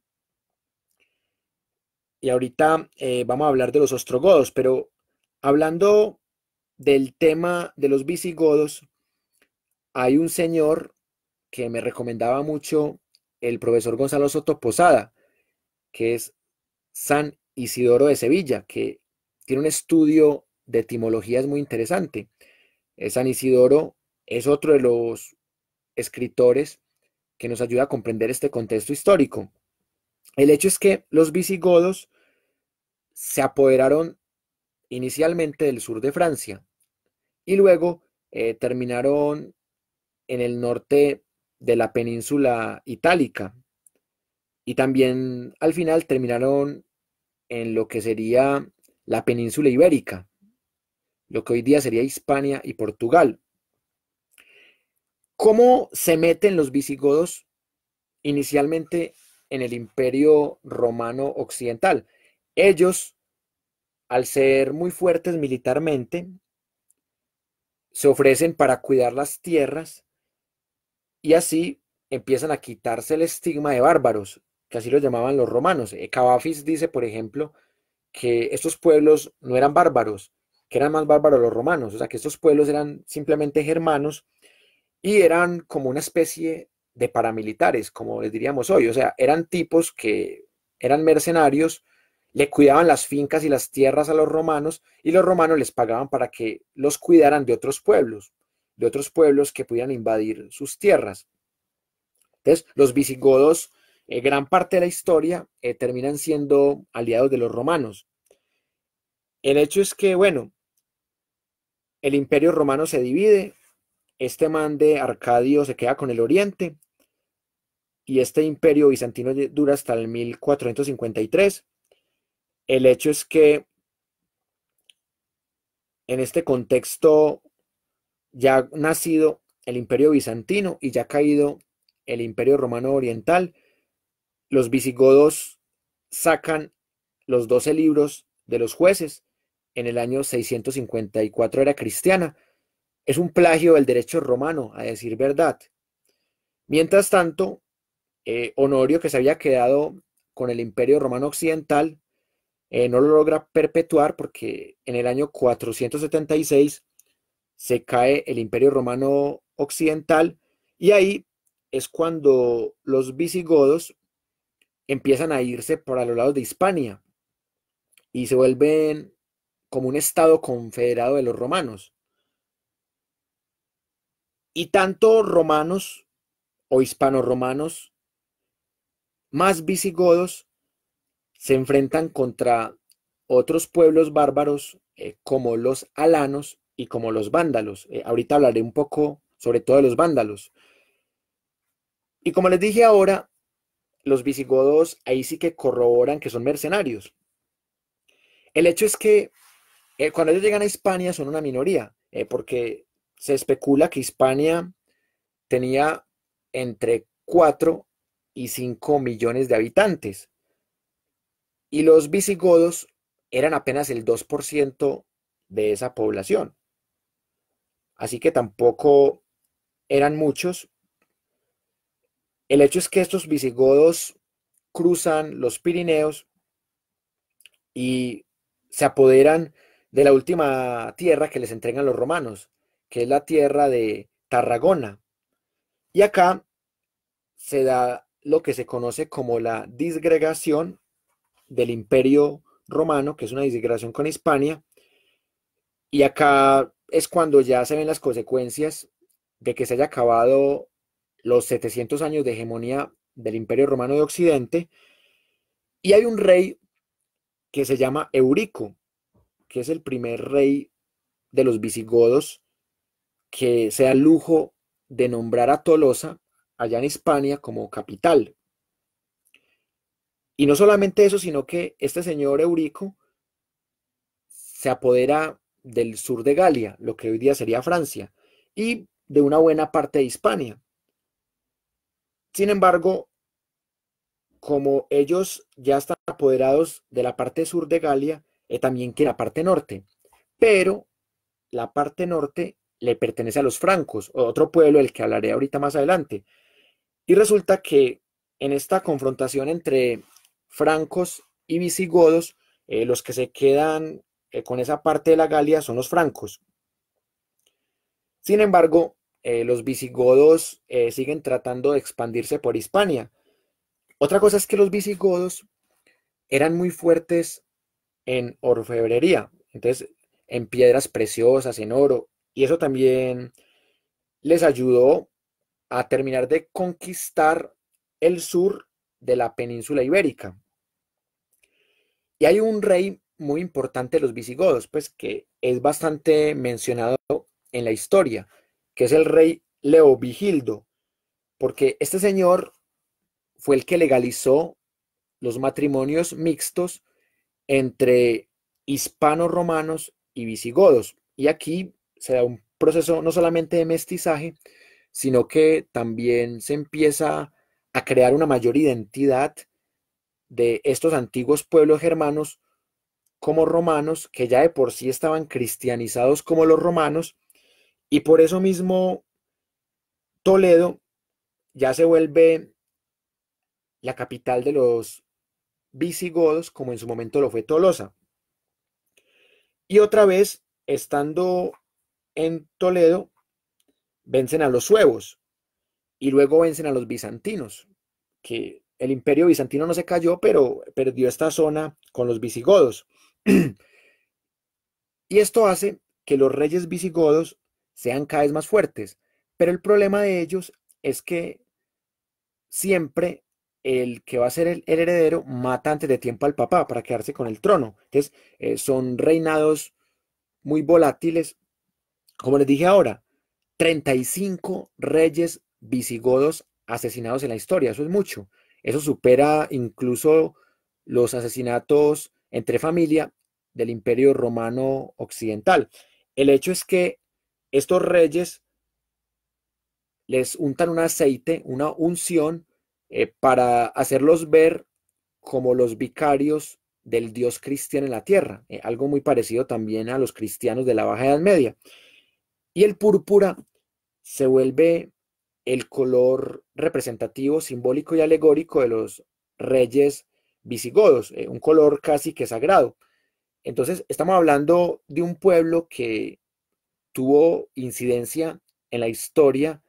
Y ahorita eh, vamos a hablar de los ostrogodos, pero hablando del tema de los visigodos, hay un señor que me recomendaba mucho el profesor Gonzalo Soto Posada, que es San Isidoro de Sevilla, que tiene un estudio de etimologías muy interesante. San Isidoro es otro de los escritores que nos ayuda a comprender este contexto histórico. El hecho es que los visigodos se apoderaron inicialmente del sur de Francia y luego eh, terminaron en el norte de la península itálica y también al final terminaron en lo que sería la península ibérica, lo que hoy día sería Hispania y Portugal. ¿Cómo se meten los visigodos inicialmente en el imperio romano occidental? Ellos, al ser muy fuertes militarmente, se ofrecen para cuidar las tierras y así empiezan a quitarse el estigma de bárbaros, que así los llamaban los romanos. Cavafis dice, por ejemplo, que estos pueblos no eran bárbaros, que eran más bárbaros los romanos, o sea, que estos pueblos eran simplemente germanos y eran como una especie de paramilitares, como les diríamos hoy, o sea, eran tipos que eran mercenarios, le cuidaban las fincas y las tierras a los romanos y los romanos les pagaban para que los cuidaran de otros pueblos, de otros pueblos que pudieran invadir sus tierras. Entonces, los visigodos eh, gran parte de la historia eh, terminan siendo aliados de los romanos. El hecho es que, bueno, el imperio romano se divide, este man de Arcadio se queda con el oriente y este imperio bizantino dura hasta el 1453. El hecho es que en este contexto ya nacido el imperio bizantino y ya caído el imperio romano oriental, los visigodos sacan los doce libros de los jueces en el año 654 era cristiana. Es un plagio del derecho romano, a decir verdad. Mientras tanto, eh, Honorio, que se había quedado con el imperio romano occidental, eh, no lo logra perpetuar porque en el año 476 se cae el imperio romano occidental y ahí es cuando los visigodos empiezan a irse para los lados de Hispania y se vuelven como un estado confederado de los romanos. Y tanto romanos o hispanoromanos más visigodos se enfrentan contra otros pueblos bárbaros eh, como los alanos y como los vándalos. Eh, ahorita hablaré un poco sobre todo de los vándalos. Y como les dije ahora, los visigodos ahí sí que corroboran que son mercenarios. El hecho es que eh, cuando ellos llegan a Hispania son una minoría, eh, porque se especula que Hispania tenía entre 4 y 5 millones de habitantes. Y los visigodos eran apenas el 2% de esa población. Así que tampoco eran muchos el hecho es que estos visigodos cruzan los Pirineos y se apoderan de la última tierra que les entregan los romanos, que es la tierra de Tarragona. Y acá se da lo que se conoce como la disgregación del imperio romano, que es una disgregación con Hispania. Y acá es cuando ya se ven las consecuencias de que se haya acabado los 700 años de hegemonía del Imperio Romano de Occidente, y hay un rey que se llama Eurico, que es el primer rey de los visigodos que se lujo de nombrar a Tolosa allá en Hispania como capital. Y no solamente eso, sino que este señor Eurico se apodera del sur de Galia, lo que hoy día sería Francia, y de una buena parte de Hispania. Sin embargo, como ellos ya están apoderados de la parte sur de Galia, eh, también que la parte norte, pero la parte norte le pertenece a los francos, otro pueblo del que hablaré ahorita más adelante. Y resulta que en esta confrontación entre francos y visigodos, eh, los que se quedan eh, con esa parte de la Galia son los francos. Sin embargo, eh, los visigodos eh, siguen tratando de expandirse por Hispania. Otra cosa es que los visigodos eran muy fuertes en orfebrería, entonces en piedras preciosas, en oro, y eso también les ayudó a terminar de conquistar el sur de la península ibérica. Y hay un rey muy importante de los visigodos, pues que es bastante mencionado en la historia que es el rey Leovigildo, porque este señor fue el que legalizó los matrimonios mixtos entre hispanos romanos y visigodos. Y aquí se da un proceso no solamente de mestizaje, sino que también se empieza a crear una mayor identidad de estos antiguos pueblos germanos como romanos, que ya de por sí estaban cristianizados como los romanos, y por eso mismo Toledo ya se vuelve la capital de los visigodos, como en su momento lo fue Tolosa. Y otra vez, estando en Toledo, vencen a los suevos y luego vencen a los bizantinos, que el imperio bizantino no se cayó, pero perdió esta zona con los visigodos. y esto hace que los reyes visigodos sean cada vez más fuertes. Pero el problema de ellos es que siempre el que va a ser el, heredero mata antes de tiempo al papá para quedarse con el trono. Entonces, eh, son reinados muy volátiles. Como les dije ahora, 35 reyes visigodos asesinados en la historia, eso es mucho. Eso supera incluso los asesinatos entre familia del imperio romano occidental. El hecho es que estos reyes les untan un aceite, una unción, eh, para hacerlos ver como los vicarios del Dios cristiano en la tierra, eh, algo muy parecido también a los cristianos de la Baja Edad Media. Y el púrpura se vuelve el color representativo, simbólico y alegórico de los reyes visigodos, eh, un color casi que sagrado. Entonces, estamos hablando de un pueblo que tuvo incidencia en la historia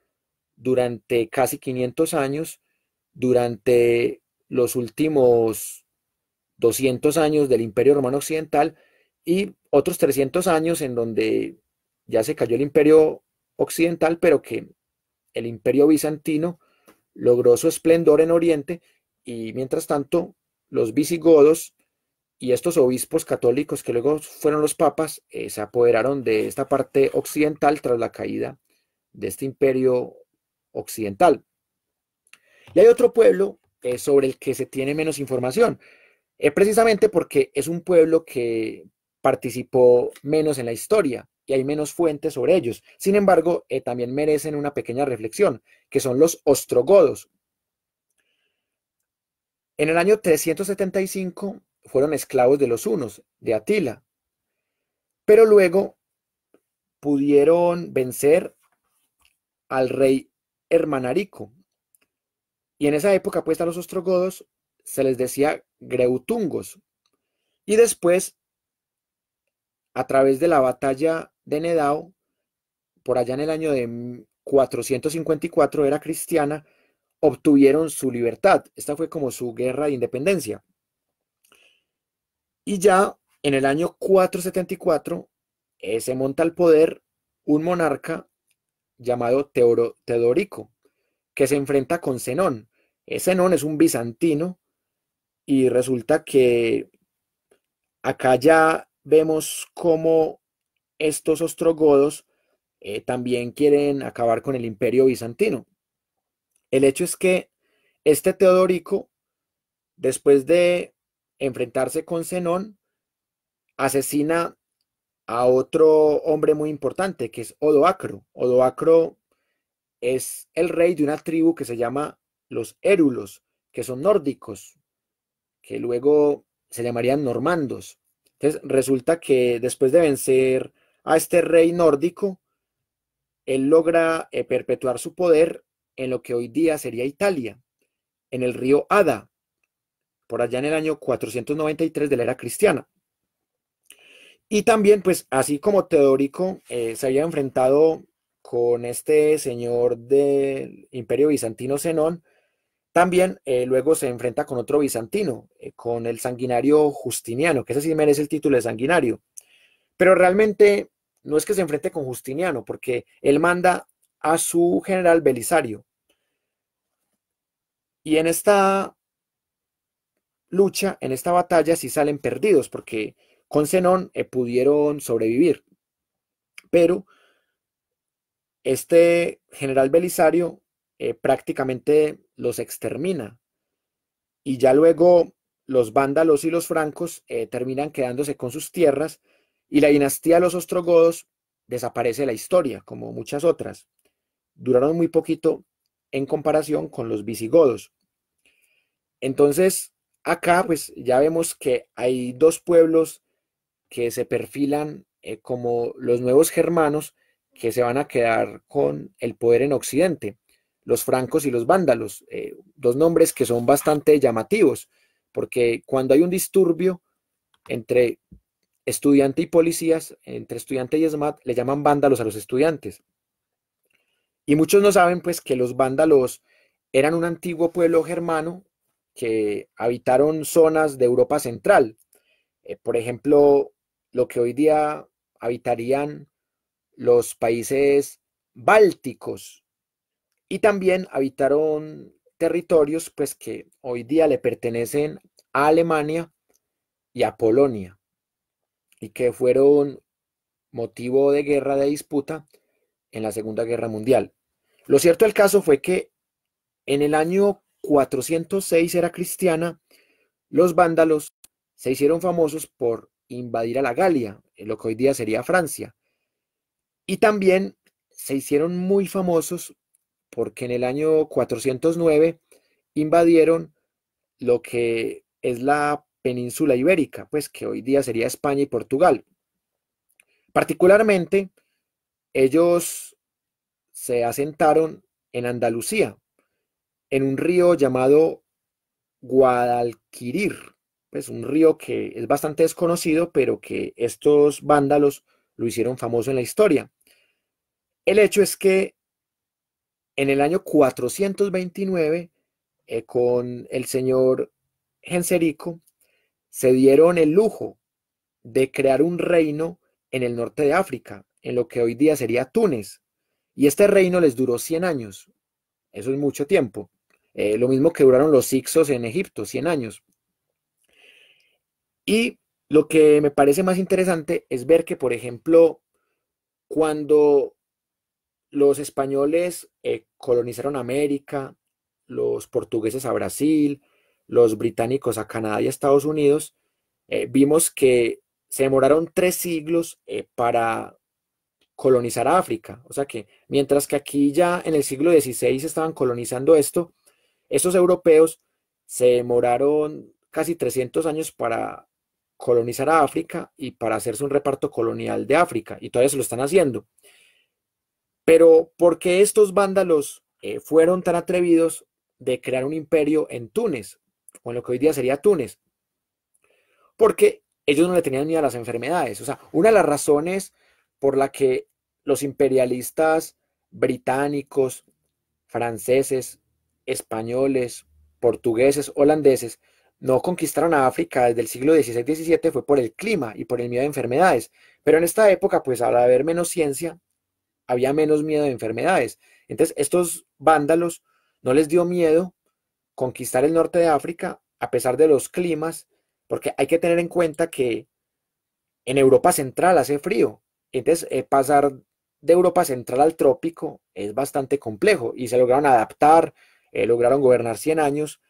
durante casi 500 años, durante los últimos 200 años del Imperio Romano Occidental y otros 300 años en donde ya se cayó el Imperio Occidental, pero que el Imperio Bizantino logró su esplendor en Oriente y mientras tanto los visigodos y estos obispos católicos que luego fueron los papas eh, se apoderaron de esta parte occidental tras la caída de este imperio occidental. Y hay otro pueblo eh, sobre el que se tiene menos información, es eh, precisamente porque es un pueblo que participó menos en la historia y hay menos fuentes sobre ellos. Sin embargo, también merecen una pequeña reflexión, que son los ostrogodos. En el año 375 fueron esclavos de los unos, de Atila. Pero luego pudieron vencer al rey Hermanarico. Y en esa época, pues a los ostrogodos se les decía greutungos. Y después, a través de la batalla de Nedao, por allá en el año de 454, era cristiana, obtuvieron su libertad. Esta fue como su guerra de independencia. Y ya en el año 474 eh, se monta al poder un monarca llamado Teodorico, que se enfrenta con Zenón. Eh, Zenón es un bizantino y resulta que acá ya vemos cómo estos ostrogodos eh, también quieren acabar con el imperio bizantino. El hecho es que este Teodorico, después de enfrentarse con Zenón, asesina a otro hombre muy importante que es Odoacro. Odoacro es el rey de una tribu que se llama los Érulos, que son nórdicos, que luego se llamarían normandos. Entonces resulta que después de vencer a este rey nórdico, él logra eh, perpetuar su poder en lo que hoy día sería Italia, en el río Ada, por allá en el año 493 de la era cristiana. Y también, pues, así como Teodorico eh, se había enfrentado con este señor del imperio bizantino Zenón, también eh, luego se enfrenta con otro bizantino, eh, con el sanguinario Justiniano, que ese sí merece el título de sanguinario. Pero realmente no es que se enfrente con Justiniano, porque él manda a su general Belisario. Y en esta lucha, en esta batalla, si salen perdidos, porque con Zenón eh, pudieron sobrevivir. Pero este general Belisario eh, prácticamente los extermina. Y ya luego los vándalos y los francos eh, terminan quedándose con sus tierras y la dinastía de los ostrogodos desaparece la historia, como muchas otras. Duraron muy poquito en comparación con los visigodos. Entonces, Acá pues ya vemos que hay dos pueblos que se perfilan eh, como los nuevos germanos que se van a quedar con el poder en Occidente, los francos y los vándalos, eh, dos nombres que son bastante llamativos, porque cuando hay un disturbio entre estudiante y policías, entre estudiante y ESMAD, le llaman vándalos a los estudiantes. Y muchos no saben pues que los vándalos eran un antiguo pueblo germano que habitaron zonas de Europa Central. Eh, por ejemplo, lo que hoy día habitarían los países bálticos y también habitaron territorios pues que hoy día le pertenecen a Alemania y a Polonia y que fueron motivo de guerra de disputa en la Segunda Guerra Mundial. Lo cierto del caso fue que en el año 406 era cristiana, los vándalos se hicieron famosos por invadir a la Galia, eh, lo que hoy día sería Francia. Y también se hicieron muy famosos porque en el año 409 invadieron lo que es la península ibérica, pues que hoy día sería España y Portugal. Particularmente, ellos se asentaron en Andalucía, en un río llamado Guadalquirir, Es un río que es bastante desconocido, pero que estos vándalos lo hicieron famoso en la historia. El hecho es que en el año 429, eh, con el señor Genserico, se dieron el lujo de crear un reino en el norte de África, en lo que hoy día sería Túnez. Y este reino les duró 100 años. Eso es mucho tiempo. Eh, lo mismo que duraron los Ixos en Egipto, 100 años. Y lo que me parece más interesante es ver que, por ejemplo, cuando los españoles eh, colonizaron América, los portugueses a Brasil, los británicos a Canadá y a Estados Unidos, eh, vimos que se demoraron tres siglos para colonizar África. O sea que mientras que aquí ya en el siglo XVI estaban colonizando esto, estos europeos se demoraron casi 300 años para colonizar a África y para hacerse un reparto colonial de África, y todavía se lo están haciendo. Pero, ¿por qué estos vándalos eh, fueron tan atrevidos de crear un imperio en Túnez, o en lo que hoy día sería Túnez? Porque ellos no le tenían ni a las enfermedades. O sea, una de las razones por la que los imperialistas británicos, franceses, españoles, portugueses, holandeses, no conquistaron a África desde el siglo XVI-XVII fue por el clima y por el miedo a enfermedades. Pero en esta época, pues al haber menos ciencia, había menos miedo a enfermedades. Entonces, estos vándalos no les dio miedo conquistar el norte de África a pesar de los climas, porque hay que tener en cuenta que en Europa Central hace frío. Entonces, eh, pasar de Europa Central al trópico es bastante complejo y se lograron adaptar, eh, lograron gobernar 100 años,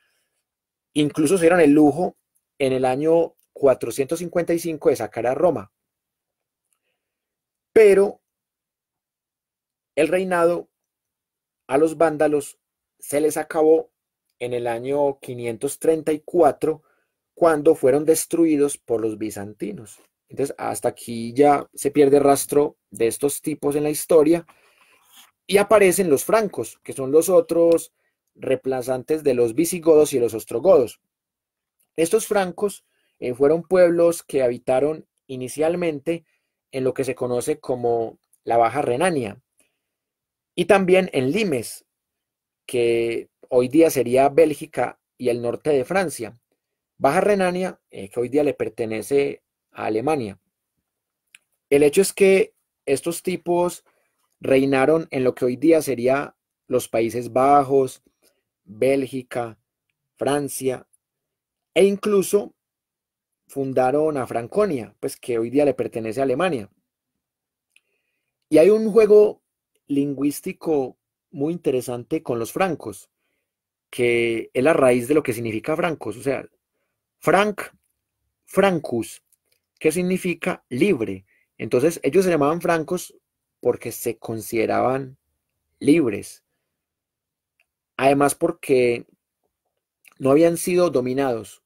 incluso se dieron el lujo en el año 455 de sacar a Roma. Pero el reinado a los vándalos se les acabó en el año 534 cuando fueron destruidos por los bizantinos. Entonces, hasta aquí ya se pierde rastro de estos tipos en la historia y aparecen los francos, que son los otros reemplazantes de los visigodos y los ostrogodos. Estos francos eh, fueron pueblos que habitaron inicialmente en lo que se conoce como la Baja Renania y también en Limes, que hoy día sería Bélgica y el norte de Francia. Baja Renania, eh, que hoy día le pertenece a Alemania. El hecho es que estos tipos reinaron en lo que hoy día sería los Países Bajos, Bélgica, Francia e incluso fundaron a Franconia, pues que hoy día le pertenece a Alemania. Y hay un juego lingüístico muy interesante con los francos, que es la raíz de lo que significa francos, o sea, franc, francus, que significa libre. Entonces ellos se llamaban francos porque se consideraban libres. Además porque no habían sido dominados,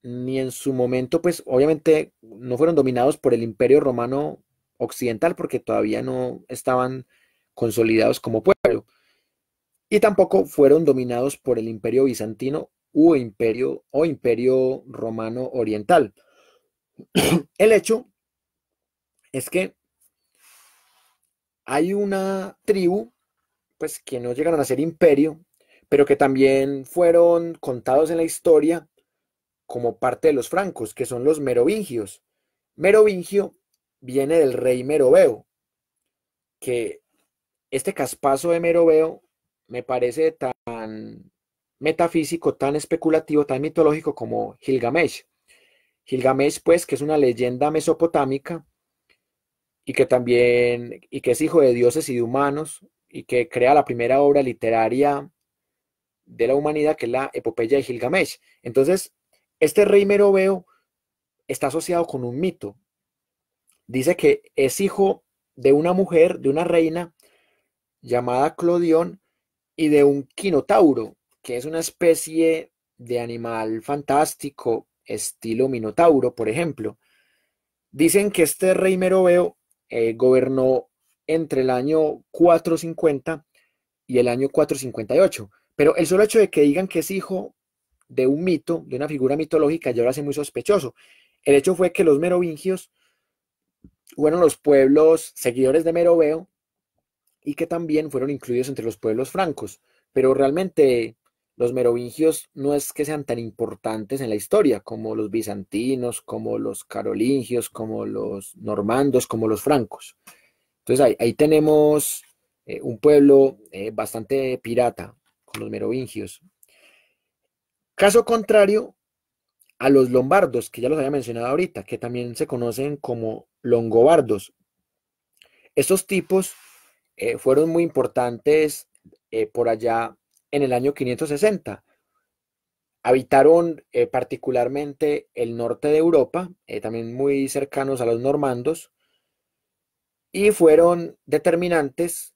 ni en su momento, pues obviamente no fueron dominados por el imperio romano occidental porque todavía no estaban consolidados como pueblo. Y tampoco fueron dominados por el imperio bizantino u imperio o imperio romano oriental. El hecho es que hay una tribu pues que no llegaron a ser imperio, pero que también fueron contados en la historia como parte de los francos, que son los merovingios. Merovingio viene del rey Meroveo, que este caspazo de Meroveo me parece tan metafísico, tan especulativo, tan mitológico como Gilgamesh. Gilgamesh, pues, que es una leyenda mesopotámica y que también, y que es hijo de dioses y de humanos, y que crea la primera obra literaria de la humanidad, que es la epopeya de Gilgamesh. Entonces, este rey meroveo está asociado con un mito. Dice que es hijo de una mujer, de una reina llamada Clodión y de un quinotauro, que es una especie de animal fantástico, estilo minotauro, por ejemplo. Dicen que este rey meroveo eh, gobernó entre el año 450 y el año 458. Pero el solo hecho de que digan que es hijo de un mito, de una figura mitológica, ya lo hace muy sospechoso. El hecho fue que los merovingios fueron los pueblos seguidores de Meroveo y que también fueron incluidos entre los pueblos francos. Pero realmente los merovingios no es que sean tan importantes en la historia como los bizantinos, como los carolingios, como los normandos, como los francos. Entonces ahí, tenemos eh, un pueblo eh, bastante pirata con los merovingios. Caso contrario a los lombardos, que ya los había mencionado ahorita, que también se conocen como longobardos. Estos tipos eh, fueron muy importantes por allá en el año 560. Habitaron particularmente el norte de Europa, también muy cercanos a los normandos, y fueron determinantes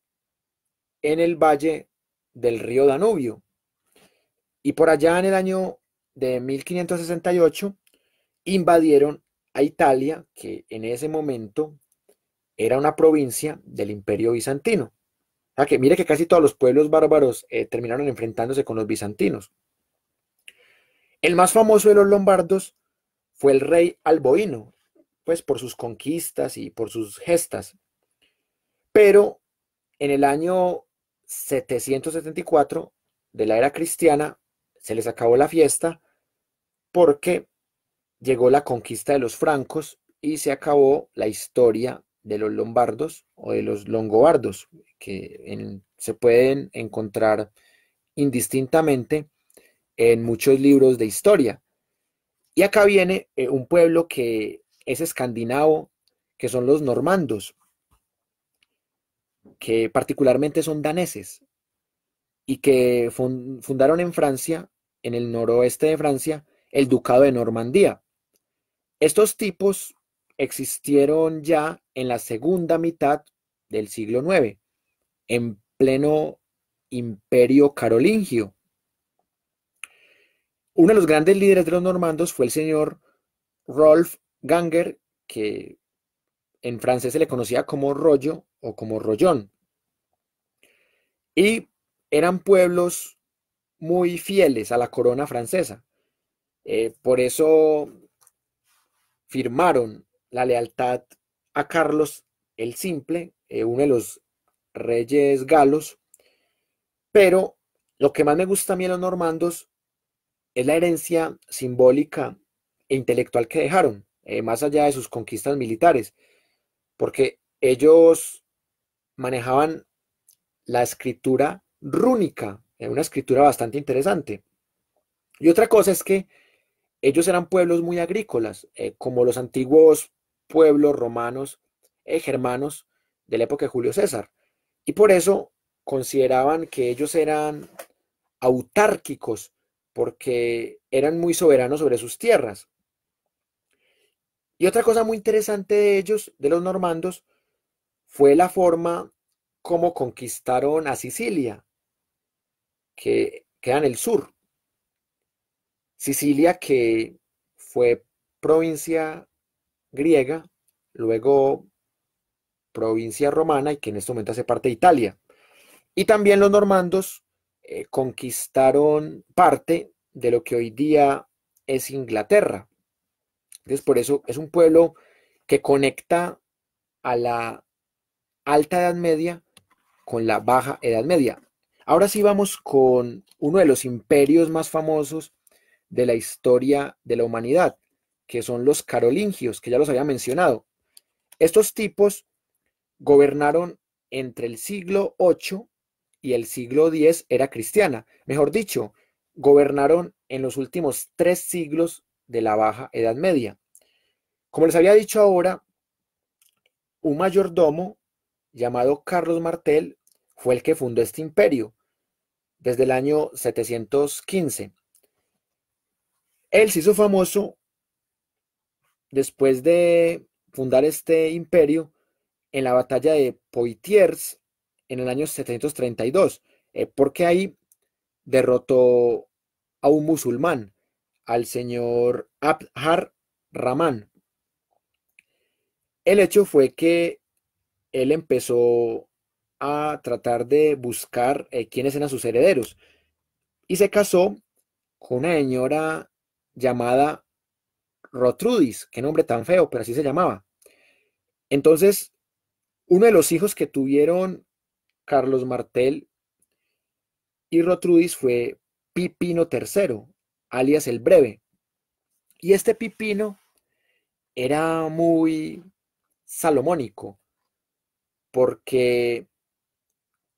en el valle del río Danubio. Y por allá en el año de 1568 invadieron a Italia, que en ese momento era una provincia del imperio bizantino. O que mire que casi todos los pueblos bárbaros eh, terminaron enfrentándose con los bizantinos. El más famoso de los lombardos fue el rey Alboino, pues por sus conquistas y por sus gestas. Pero en el año 774 de la era cristiana se les acabó la fiesta porque llegó la conquista de los francos y se acabó la historia de los lombardos o de los longobardos, que se pueden encontrar indistintamente en muchos libros de historia. Y acá viene eh, un pueblo que es escandinavo, que son los normandos que particularmente son daneses y que fundaron en Francia, en el noroeste de Francia, el Ducado de Normandía. Estos tipos existieron ya en la segunda mitad del siglo IX, en pleno imperio carolingio. Uno de los grandes líderes de los normandos fue el señor Rolf Ganger, que en francés se le conocía como rollo o como rollón. Y eran pueblos muy fieles a la corona francesa. Eh, por eso firmaron la lealtad a Carlos el Simple, eh, uno de los reyes galos. Pero lo que más me gusta a mí de los normandos es la herencia simbólica e intelectual que dejaron, eh, más allá de sus conquistas militares porque ellos manejaban la escritura rúnica, una escritura bastante interesante. Y otra cosa es que ellos eran pueblos muy agrícolas, eh, como los antiguos pueblos romanos, eh, germanos de la época de Julio César. Y por eso consideraban que ellos eran autárquicos, porque eran muy soberanos sobre sus tierras. Y otra cosa muy interesante de ellos, de los normandos, fue la forma como conquistaron a Sicilia, que queda en el sur. Sicilia que fue provincia griega, luego provincia romana y que en este momento hace parte de Italia. Y también los normandos eh, conquistaron parte de lo que hoy día es Inglaterra. Entonces, por eso es un pueblo que conecta a la alta Edad Media con la baja Edad Media. Ahora sí vamos con uno de los imperios más famosos de la historia de la humanidad, que son los carolingios, que ya los había mencionado. Estos tipos gobernaron entre el siglo VIII y el siglo X era cristiana. Mejor dicho, gobernaron en los últimos tres siglos de la Baja Edad Media. Como les había dicho ahora, un mayordomo llamado Carlos Martel fue el que fundó este imperio desde el año 715. Él se hizo famoso después de fundar este imperio en la batalla de Poitiers en el año 732, eh, porque ahí derrotó a un musulmán al señor Abhar Ramán El hecho fue que él empezó a tratar de buscar eh, quiénes eran sus herederos y se casó con una señora llamada Rotrudis, qué nombre tan feo, pero así se llamaba. Entonces, uno de los hijos que tuvieron Carlos Martel y Rotrudis fue Pipino III, alias el breve. Y este Pipino era muy salomónico, porque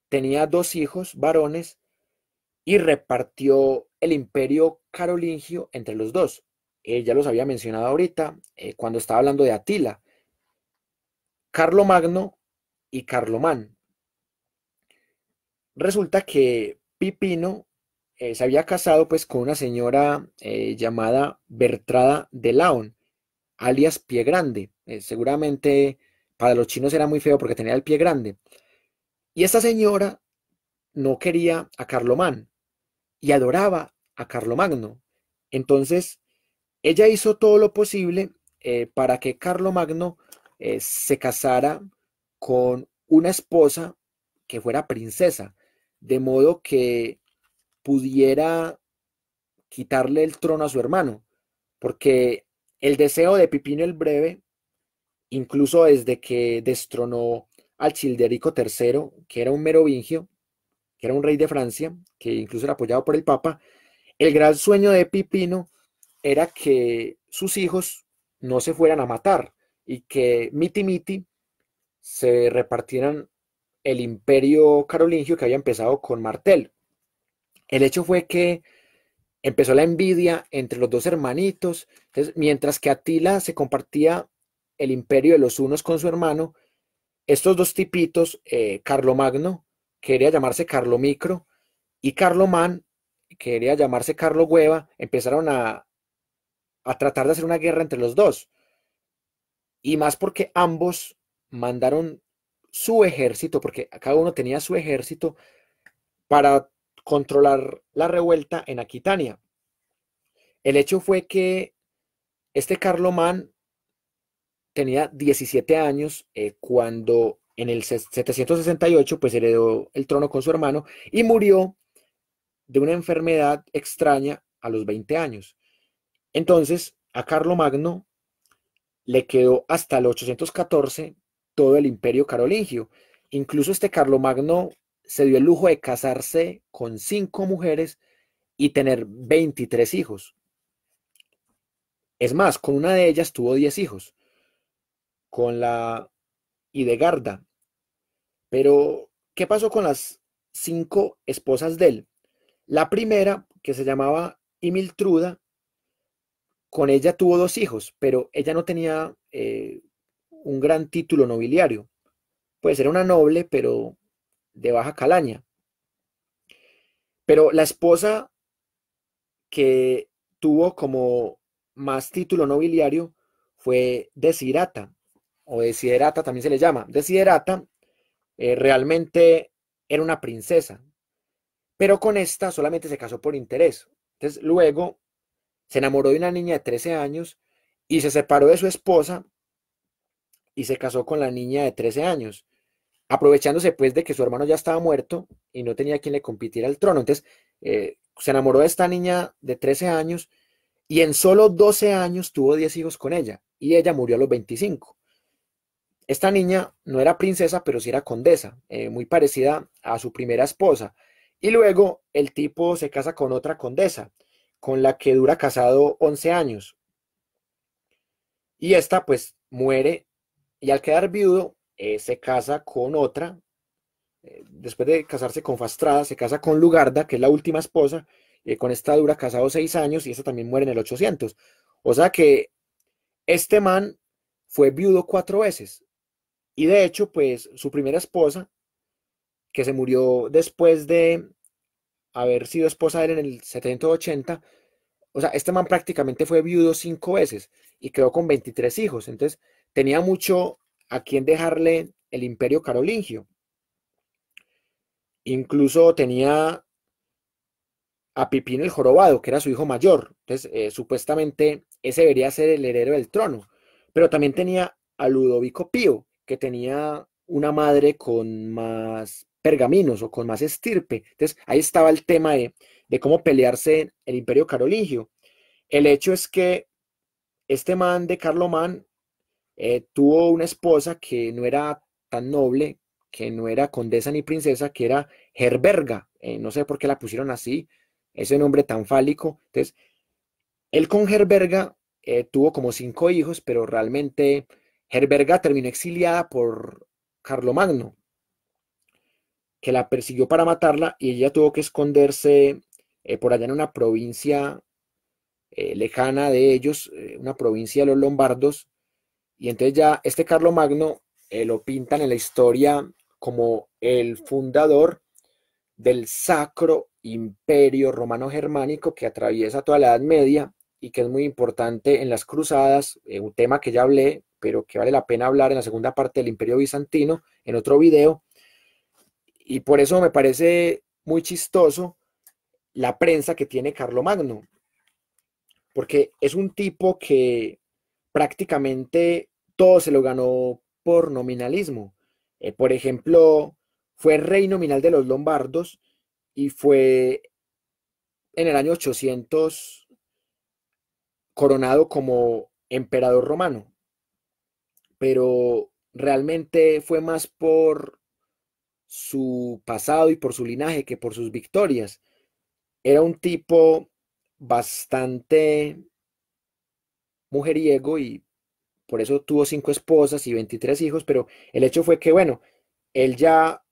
tenía dos hijos varones y repartió el imperio carolingio entre los dos. ella ya los había mencionado ahorita eh, cuando estaba hablando de Atila, Carlomagno y Carlomán. Resulta que Pipino eh, se había casado pues con una señora eh, llamada Bertrada de Laon, alias Pie Grande. Eh, seguramente para los chinos era muy feo porque tenía el pie grande. Y esta señora no quería a Carlomán y adoraba a Carlomagno. Entonces, ella hizo todo lo posible para que Carlomagno se casara con una esposa que fuera princesa, de modo que pudiera quitarle el trono a su hermano, porque el deseo de Pipino el Breve, incluso desde que destronó al Childerico III, que era un merovingio, que era un rey de Francia, que incluso era apoyado por el Papa, el gran sueño de Pipino era que sus hijos no se fueran a matar y que miti miti se repartieran el imperio carolingio que había empezado con Martel. El hecho fue que empezó la envidia entre los dos hermanitos. mientras que Atila se compartía el imperio de los unos con su hermano, estos dos tipitos, eh, Carlomagno, quería llamarse Micro, y Carlomán, quería llamarse Carlo Hueva, empezaron a, a tratar de hacer una guerra entre los dos. Y más porque ambos mandaron su ejército, porque cada uno tenía su ejército, para controlar la revuelta en Aquitania. El hecho fue que este Carlomán tenía 17 años eh, cuando en el 768 pues heredó el trono con su hermano y murió de una enfermedad extraña a los 20 años. Entonces, a Carlomagno le quedó hasta el 814 todo el imperio carolingio. Incluso este Carlomagno se dio el lujo de casarse con cinco mujeres y tener 23 hijos. Es más, con una de ellas tuvo 10 hijos, con la Idegarda. Pero, ¿qué pasó con las cinco esposas de él? La primera, que se llamaba Imiltruda, con ella tuvo dos hijos, pero ella no tenía eh, un gran título nobiliario. Puede ser una noble, pero de Baja Calaña. Pero la esposa que tuvo como más título nobiliario fue Desiderata, o Desiderata también se le llama. Desiderata eh, realmente era una princesa, pero con esta solamente se casó por interés. Entonces luego se enamoró de una niña de 13 años y se separó de su esposa y se casó con la niña de 13 años aprovechándose pues de que su hermano ya estaba muerto y no tenía quien le compitiera el trono. Entonces, eh, se enamoró de esta niña de 13 años y en solo 12 años tuvo 10 hijos con ella y ella murió a los 25. Esta niña no era princesa, pero sí era condesa, eh, muy parecida a su primera esposa. Y luego el tipo se casa con otra condesa, con la que dura casado 11 años. Y esta pues muere y al quedar viudo eh, se casa con otra, eh, después de casarse con Fastrada, se casa con Lugarda, que es la última esposa, y eh, con esta dura casado seis años y esta también muere en el 800. O sea que este man fue viudo cuatro veces. Y de hecho, pues su primera esposa, que se murió después de haber sido esposa de él en el 70-80, o sea, este man prácticamente fue viudo cinco veces y quedó con 23 hijos. Entonces, tenía mucho a quién dejarle el imperio carolingio. Incluso tenía a Pipín el jorobado, que era su hijo mayor. Entonces, eh, supuestamente ese debería ser el heredero del trono. Pero también tenía a Ludovico Pío, que tenía una madre con más pergaminos o con más estirpe. Entonces, ahí estaba el tema de, de cómo pelearse el imperio carolingio. El hecho es que este man de Carlomán eh, tuvo una esposa que no era tan noble, que no era condesa ni princesa, que era Gerberga. Eh, no sé por qué la pusieron así, ese nombre tan fálico. Entonces, él con Gerberga eh, tuvo como cinco hijos, pero realmente Gerberga terminó exiliada por Carlomagno, que la persiguió para matarla y ella tuvo que esconderse por allá en una provincia lejana de ellos, una provincia de los lombardos, y entonces ya este Carlo Magno eh, lo pintan en la historia como el fundador del sacro imperio romano-germánico que atraviesa toda la Edad Media y que es muy importante en las cruzadas, eh, un tema que ya hablé, pero que vale la pena hablar en la segunda parte del imperio bizantino, en otro video. Y por eso me parece muy chistoso la prensa que tiene Carlo Magno, porque es un tipo que prácticamente todo se lo ganó por nominalismo. Eh, por ejemplo, fue rey nominal de los lombardos y fue en el año 800 coronado como emperador romano. Pero realmente fue más por su pasado y por su linaje que por sus victorias. Era un tipo bastante mujeriego y por eso tuvo cinco esposas y 23 hijos, pero el hecho fue que, bueno, él ya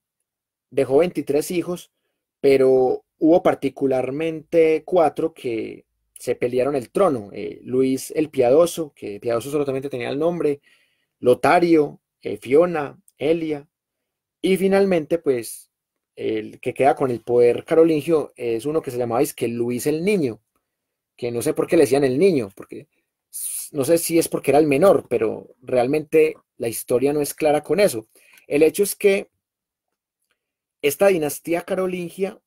dejó 23 hijos, pero hubo particularmente cuatro que se pelearon el trono. Eh, Luis el Piadoso, que Piadoso solamente tenía el nombre, Lotario, eh, Fiona, Elia, y finalmente, pues, el que queda con el poder carolingio es uno que se llamaba que Luis el Niño, que no sé por qué le decían el niño, porque no sé si es porque era el menor, pero realmente la historia no es clara con eso. El hecho es que esta dinastía carolingia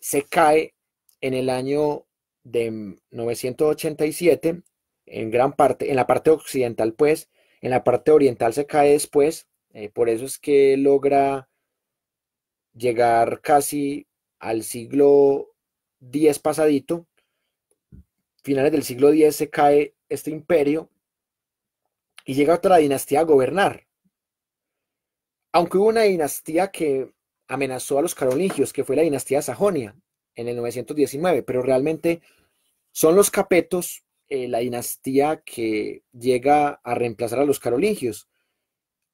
se cae en el año de 987, en gran parte, en la parte occidental pues, en la parte oriental se cae después, eh, por eso es que logra llegar casi al siglo X pasadito, finales del siglo X se cae este imperio y llega otra dinastía a gobernar. Aunque hubo una dinastía que amenazó a los carolingios, que fue la dinastía sajonia en el 919, pero realmente son los capetos eh, la dinastía que llega a reemplazar a los carolingios,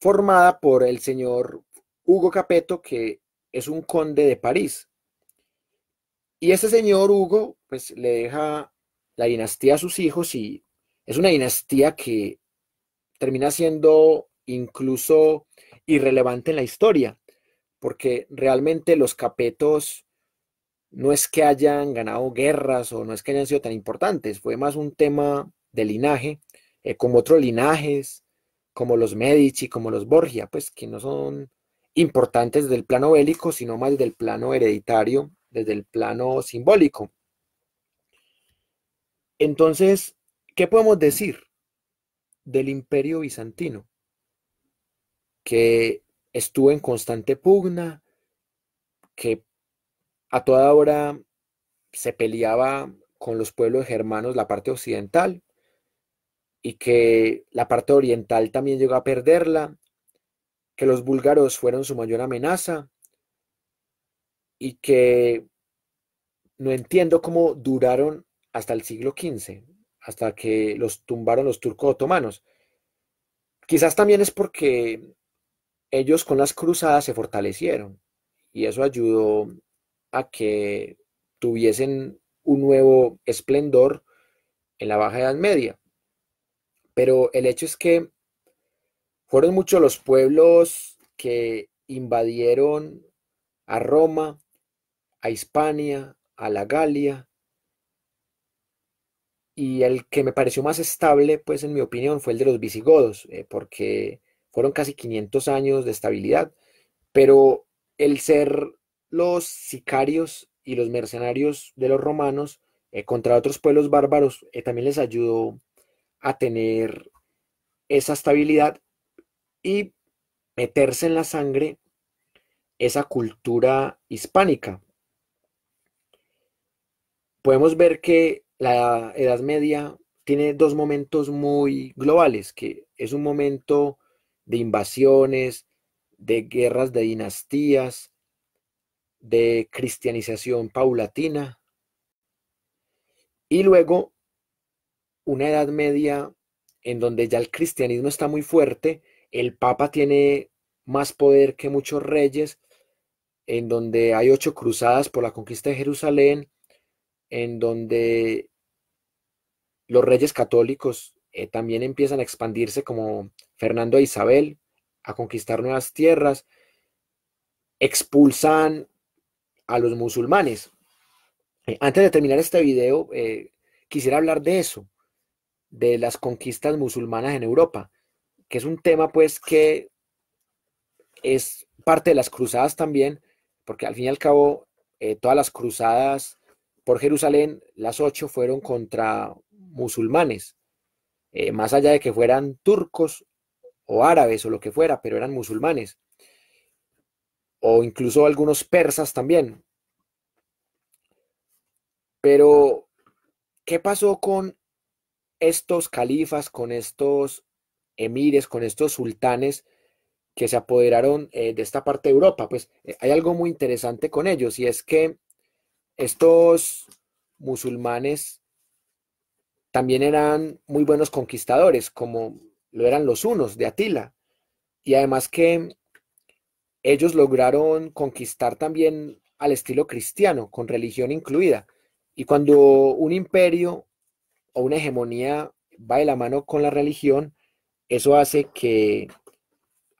formada por el señor Hugo Capeto, que es un conde de París. Y ese señor Hugo, pues le deja la dinastía a sus hijos y es una dinastía que termina siendo incluso irrelevante en la historia, porque realmente los capetos no es que hayan ganado guerras o no es que hayan sido tan importantes, fue más un tema de linaje, eh, como otros linajes, como los Medici, como los Borgia, pues que no son importantes desde el plano bélico, sino más del plano hereditario, desde el plano simbólico. Entonces, ¿Qué podemos decir del imperio bizantino? Que estuvo en constante pugna, que a toda hora se peleaba con los pueblos germanos la parte occidental y que la parte oriental también llegó a perderla, que los búlgaros fueron su mayor amenaza y que no entiendo cómo duraron hasta el siglo XV hasta que los tumbaron los turco-otomanos. Quizás también es porque ellos con las cruzadas se fortalecieron y eso ayudó a que tuviesen un nuevo esplendor en la Baja Edad Media. Pero el hecho es que fueron muchos los pueblos que invadieron a Roma, a Hispania, a la Galia, y el que me pareció más estable, pues en mi opinión, fue el de los visigodos, eh, porque fueron casi 500 años de estabilidad, pero el ser los sicarios y los mercenarios de los romanos eh, contra otros pueblos bárbaros eh, también les ayudó a tener esa estabilidad y meterse en la sangre esa cultura hispánica. Podemos ver que la Edad Media tiene dos momentos muy globales, que es un momento de invasiones, de guerras de dinastías, de cristianización paulatina, y luego una Edad Media en donde ya el cristianismo está muy fuerte, el Papa tiene más poder que muchos reyes, en donde hay ocho cruzadas por la conquista de Jerusalén, en donde los reyes católicos eh, también empiezan a expandirse como Fernando e Isabel, a conquistar nuevas tierras, expulsan a los musulmanes. Eh, antes de terminar este video, eh, quisiera hablar de eso, de las conquistas musulmanas en Europa, que es un tema pues que es parte de las cruzadas también, porque al fin y al cabo todas las cruzadas por Jerusalén, las ocho fueron contra musulmanes, eh, más allá de que fueran turcos o árabes o lo que fuera, pero eran musulmanes, o incluso algunos persas también. Pero, ¿qué pasó con estos califas, con estos emires, con estos sultanes que se apoderaron eh, de esta parte de Europa? Pues eh, hay algo muy interesante con ellos y es que estos musulmanes también eran muy buenos conquistadores, como lo eran los unos de Atila. Y además que ellos lograron conquistar también al estilo cristiano, con religión incluida. Y cuando un imperio o una hegemonía va de la mano con la religión, eso hace que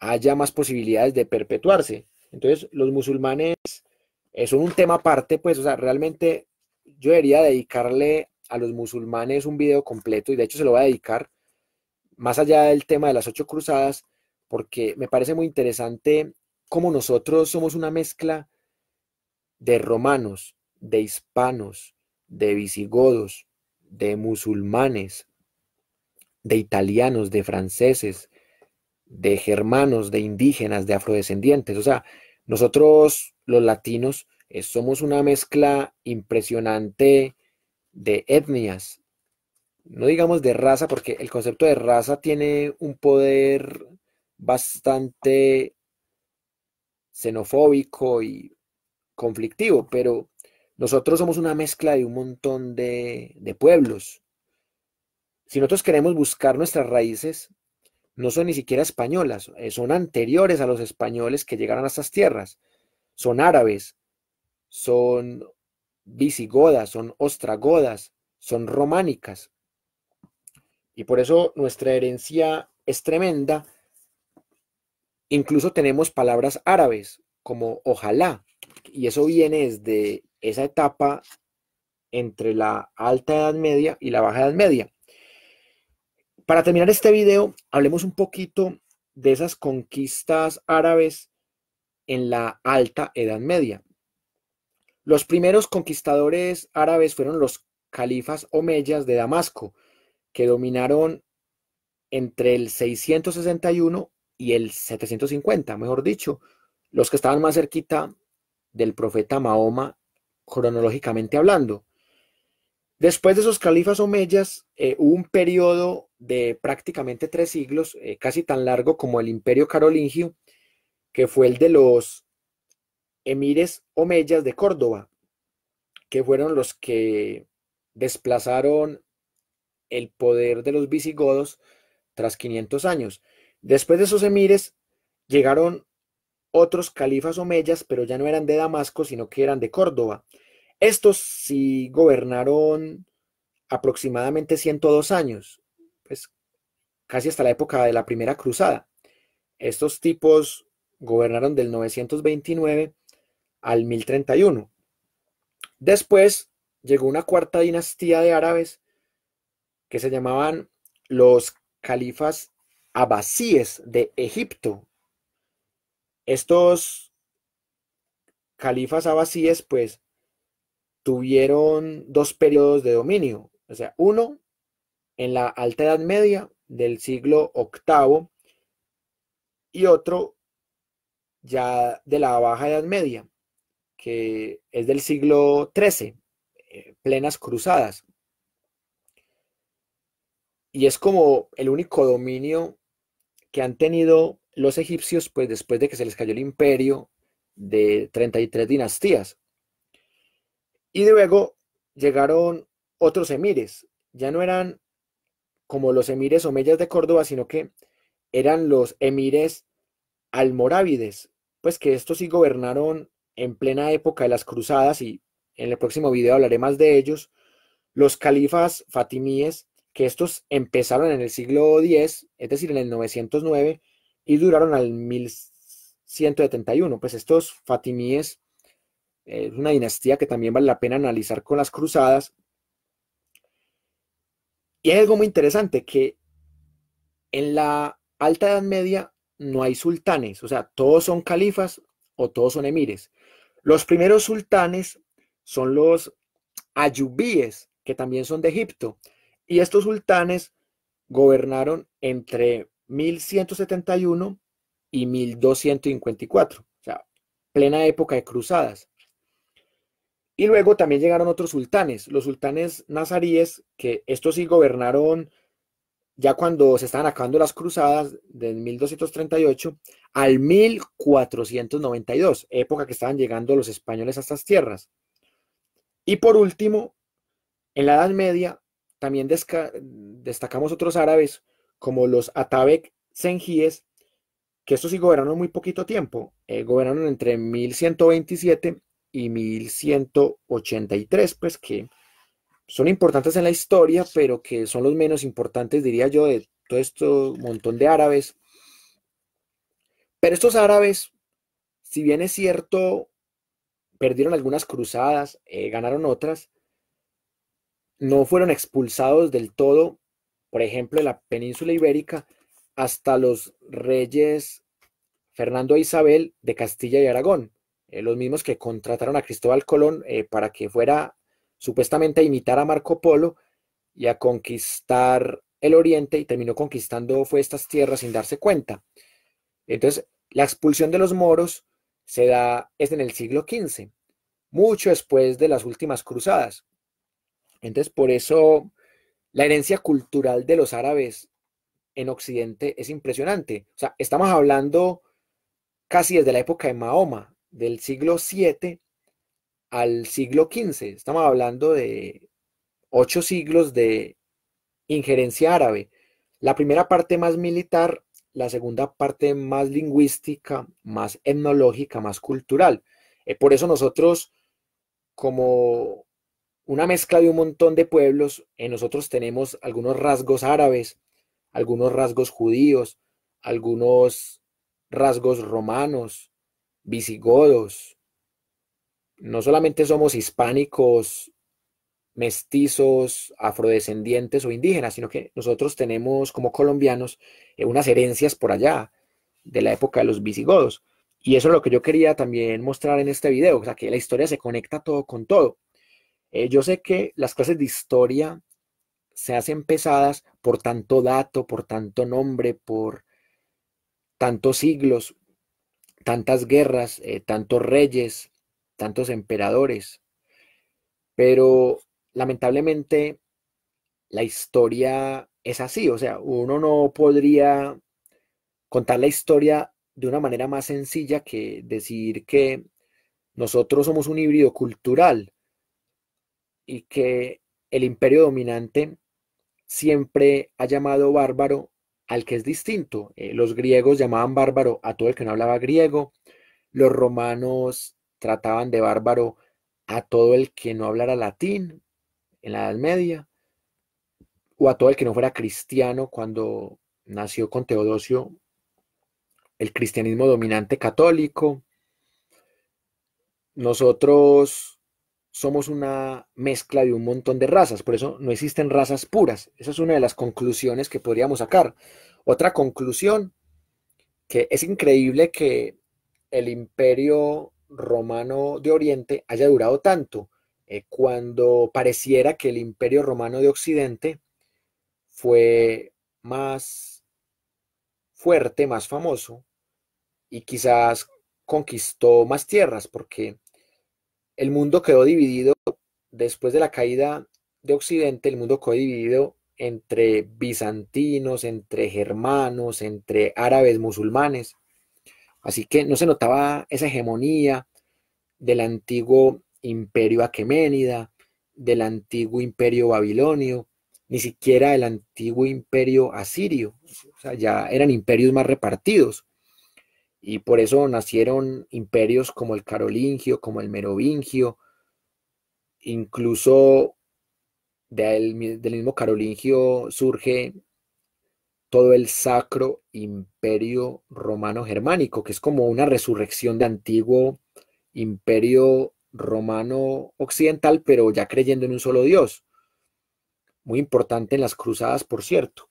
haya más posibilidades de perpetuarse. Entonces, los musulmanes son un tema aparte, pues, o sea, realmente yo debería dedicarle a los musulmanes un video completo y de hecho se lo voy a dedicar más allá del tema de las ocho cruzadas, porque me parece muy interesante cómo nosotros somos una mezcla de romanos, de hispanos, de visigodos, de musulmanes, de italianos, de franceses, de germanos, de indígenas, de afrodescendientes. O sea, nosotros los latinos eh, somos una mezcla impresionante de etnias, no digamos de raza, porque el concepto de raza tiene un poder bastante xenofóbico y conflictivo, pero nosotros somos una mezcla de un montón de, pueblos. Si nosotros queremos buscar nuestras raíces, no son ni siquiera españolas, eh, son anteriores a los españoles que llegaron a estas tierras, son árabes, son visigodas, son ostragodas, son románicas. Y por eso nuestra herencia es tremenda. Incluso tenemos palabras árabes como ojalá, y eso viene desde esa etapa entre la alta edad media y la baja edad media. Para terminar este video, hablemos un poquito de esas conquistas árabes en la alta edad media. Los primeros conquistadores árabes fueron los califas omeyas de Damasco, que dominaron entre el 661 y el 750, mejor dicho, los que estaban más cerquita del profeta Mahoma cronológicamente hablando. Después de esos califas omeyas, eh, hubo un periodo de prácticamente tres siglos, eh, casi tan largo como el imperio carolingio, que fue el de los emires omeyas de Córdoba, que fueron los que desplazaron el poder de los visigodos tras 500 años. Después de esos emires llegaron otros califas omeyas, pero ya no eran de Damasco, sino que eran de Córdoba. Estos sí gobernaron aproximadamente 102 años, pues casi hasta la época de la Primera Cruzada. Estos tipos gobernaron del 929 al 1031. Después llegó una cuarta dinastía de árabes que se llamaban los califas abasíes de Egipto. Estos califas abasíes pues tuvieron dos periodos de dominio, o sea, uno en la Alta Edad Media del siglo VIII y otro ya de la Baja Edad Media que es del siglo XIII, eh, plenas cruzadas. Y es como el único dominio que han tenido los egipcios pues, después de que se les cayó el imperio de 33 dinastías. Y luego llegaron otros emires. Ya no eran como los emires omeyas de Córdoba, sino que eran los emires almorávides, pues que estos sí gobernaron en plena época de las cruzadas, y en el próximo video hablaré más de ellos, los califas fatimíes, que estos empezaron en el siglo X, es decir, en el 909, y duraron al 1171. Pues estos fatimíes eh, es una dinastía que también vale la pena analizar con las cruzadas. Y hay algo muy interesante, que en la Alta Edad Media no hay sultanes, o sea, todos son califas o todos son emires. Los primeros sultanes son los ayubíes, que también son de Egipto. Y estos sultanes gobernaron entre 1171 y 1254, o sea, plena época de cruzadas. Y luego también llegaron otros sultanes, los sultanes nazaríes, que estos sí gobernaron ya cuando se estaban acabando las cruzadas de 1238 al 1492, época que estaban llegando los españoles a estas tierras. Y por último, en la Edad Media también destacamos otros árabes como los Atabek Senjíes, que estos sí gobernaron muy poquito tiempo, eh, gobernaron entre 1127 y 1183, pues que son importantes en la historia, pero que son los menos importantes, diría yo, de todo este montón de árabes. Pero estos árabes, si bien es cierto, perdieron algunas cruzadas, eh, ganaron otras, no fueron expulsados del todo, por ejemplo, de la península ibérica hasta los reyes Fernando e Isabel de Castilla y Aragón, eh, los mismos que contrataron a Cristóbal Colón eh, para que fuera supuestamente a imitar a Marco Polo y a conquistar el oriente y terminó conquistando fue estas tierras sin darse cuenta. Entonces, la expulsión de los moros se da es en el siglo XV, mucho después de las últimas cruzadas. Entonces, por eso la herencia cultural de los árabes en Occidente es impresionante. O sea, estamos hablando casi desde la época de Mahoma, del siglo VII al siglo XV. Estamos hablando de ocho siglos de injerencia árabe. La primera parte más militar, la segunda parte más lingüística, más etnológica, más cultural. Eh, por eso nosotros, como una mezcla de un montón de pueblos, en eh, nosotros tenemos algunos rasgos árabes, algunos rasgos judíos, algunos rasgos romanos, visigodos, no solamente somos hispánicos, mestizos, afrodescendientes o indígenas, sino que nosotros tenemos como colombianos eh, unas herencias por allá de la época de los visigodos. Y eso es lo que yo quería también mostrar en este video, o sea, que la historia se conecta todo con todo. Eh, yo sé que las clases de historia se hacen pesadas por tanto dato, por tanto nombre, por tantos siglos, tantas guerras, eh, tantos reyes, tantos emperadores. Pero lamentablemente la historia es así, o sea, uno no podría contar la historia de una manera más sencilla que decir que nosotros somos un híbrido cultural y que el imperio dominante siempre ha llamado bárbaro al que es distinto. Eh, los griegos llamaban bárbaro a todo el que no hablaba griego, los romanos trataban de bárbaro a todo el que no hablara latín en la Edad Media, o a todo el que no fuera cristiano cuando nació con Teodosio el cristianismo dominante católico. Nosotros somos una mezcla de un montón de razas, por eso no existen razas puras. Esa es una de las conclusiones que podríamos sacar. Otra conclusión, que es increíble que el imperio romano de Oriente haya durado tanto, eh, cuando pareciera que el imperio romano de Occidente fue más fuerte, más famoso, y quizás conquistó más tierras, porque el mundo quedó dividido después de la caída de Occidente, el mundo quedó dividido entre bizantinos, entre germanos, entre árabes musulmanes. Así que no se notaba esa hegemonía del antiguo imperio aqueménida, del antiguo imperio babilonio, ni siquiera del antiguo imperio asirio. O sea, ya eran imperios más repartidos. Y por eso nacieron imperios como el carolingio, como el merovingio, incluso del, del mismo carolingio surge todo el sacro imperio romano germánico, que es como una resurrección de antiguo imperio romano occidental, pero ya creyendo en un solo Dios. Muy importante en las cruzadas, por cierto.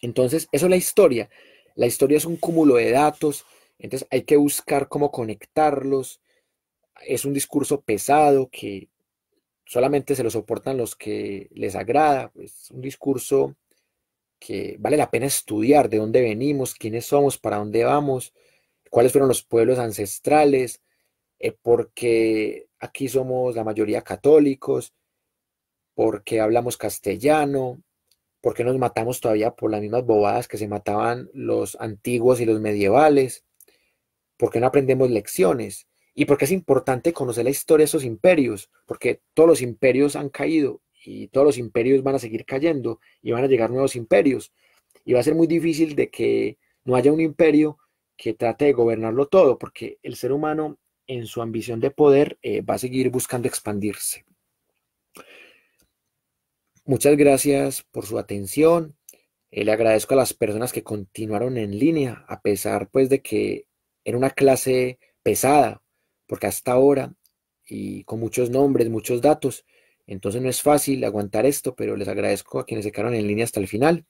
Entonces, eso es la historia. La historia es un cúmulo de datos, entonces hay que buscar cómo conectarlos. Es un discurso pesado que solamente se lo soportan los que les agrada. Es un discurso que vale la pena estudiar de dónde venimos, quiénes somos, para dónde vamos, cuáles fueron los pueblos ancestrales, eh, porque aquí somos la mayoría católicos, porque hablamos castellano, porque nos matamos todavía por las mismas bobadas que se mataban los antiguos y los medievales, porque no aprendemos lecciones y porque es importante conocer la historia de esos imperios, porque todos los imperios han caído y todos los imperios van a seguir cayendo y van a llegar nuevos imperios. Y va a ser muy difícil de que no haya un imperio que trate de gobernarlo todo, porque el ser humano en su ambición de poder eh, va a seguir buscando expandirse. Muchas gracias por su atención. Eh, le agradezco a las personas que continuaron en línea, a pesar pues de que era una clase pesada, porque hasta ahora, y con muchos nombres, muchos datos, entonces no es fácil aguantar esto, pero les agradezco a quienes se quedaron en línea hasta el final.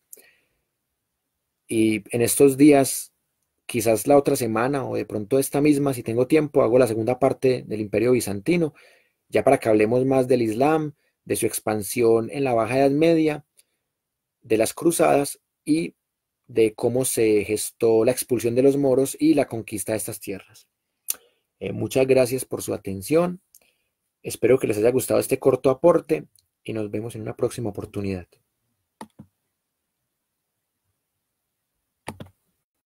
Y en estos días, quizás la otra semana o de pronto esta misma, si tengo tiempo, hago la segunda parte del Imperio Bizantino, ya para que hablemos más del Islam, de su expansión en la Baja Edad Media, de las cruzadas y de cómo se gestó la expulsión de los moros y la conquista de estas tierras. Eh, muchas gracias por su atención. Espero que les haya gustado este corto aporte y nos vemos en una próxima oportunidad.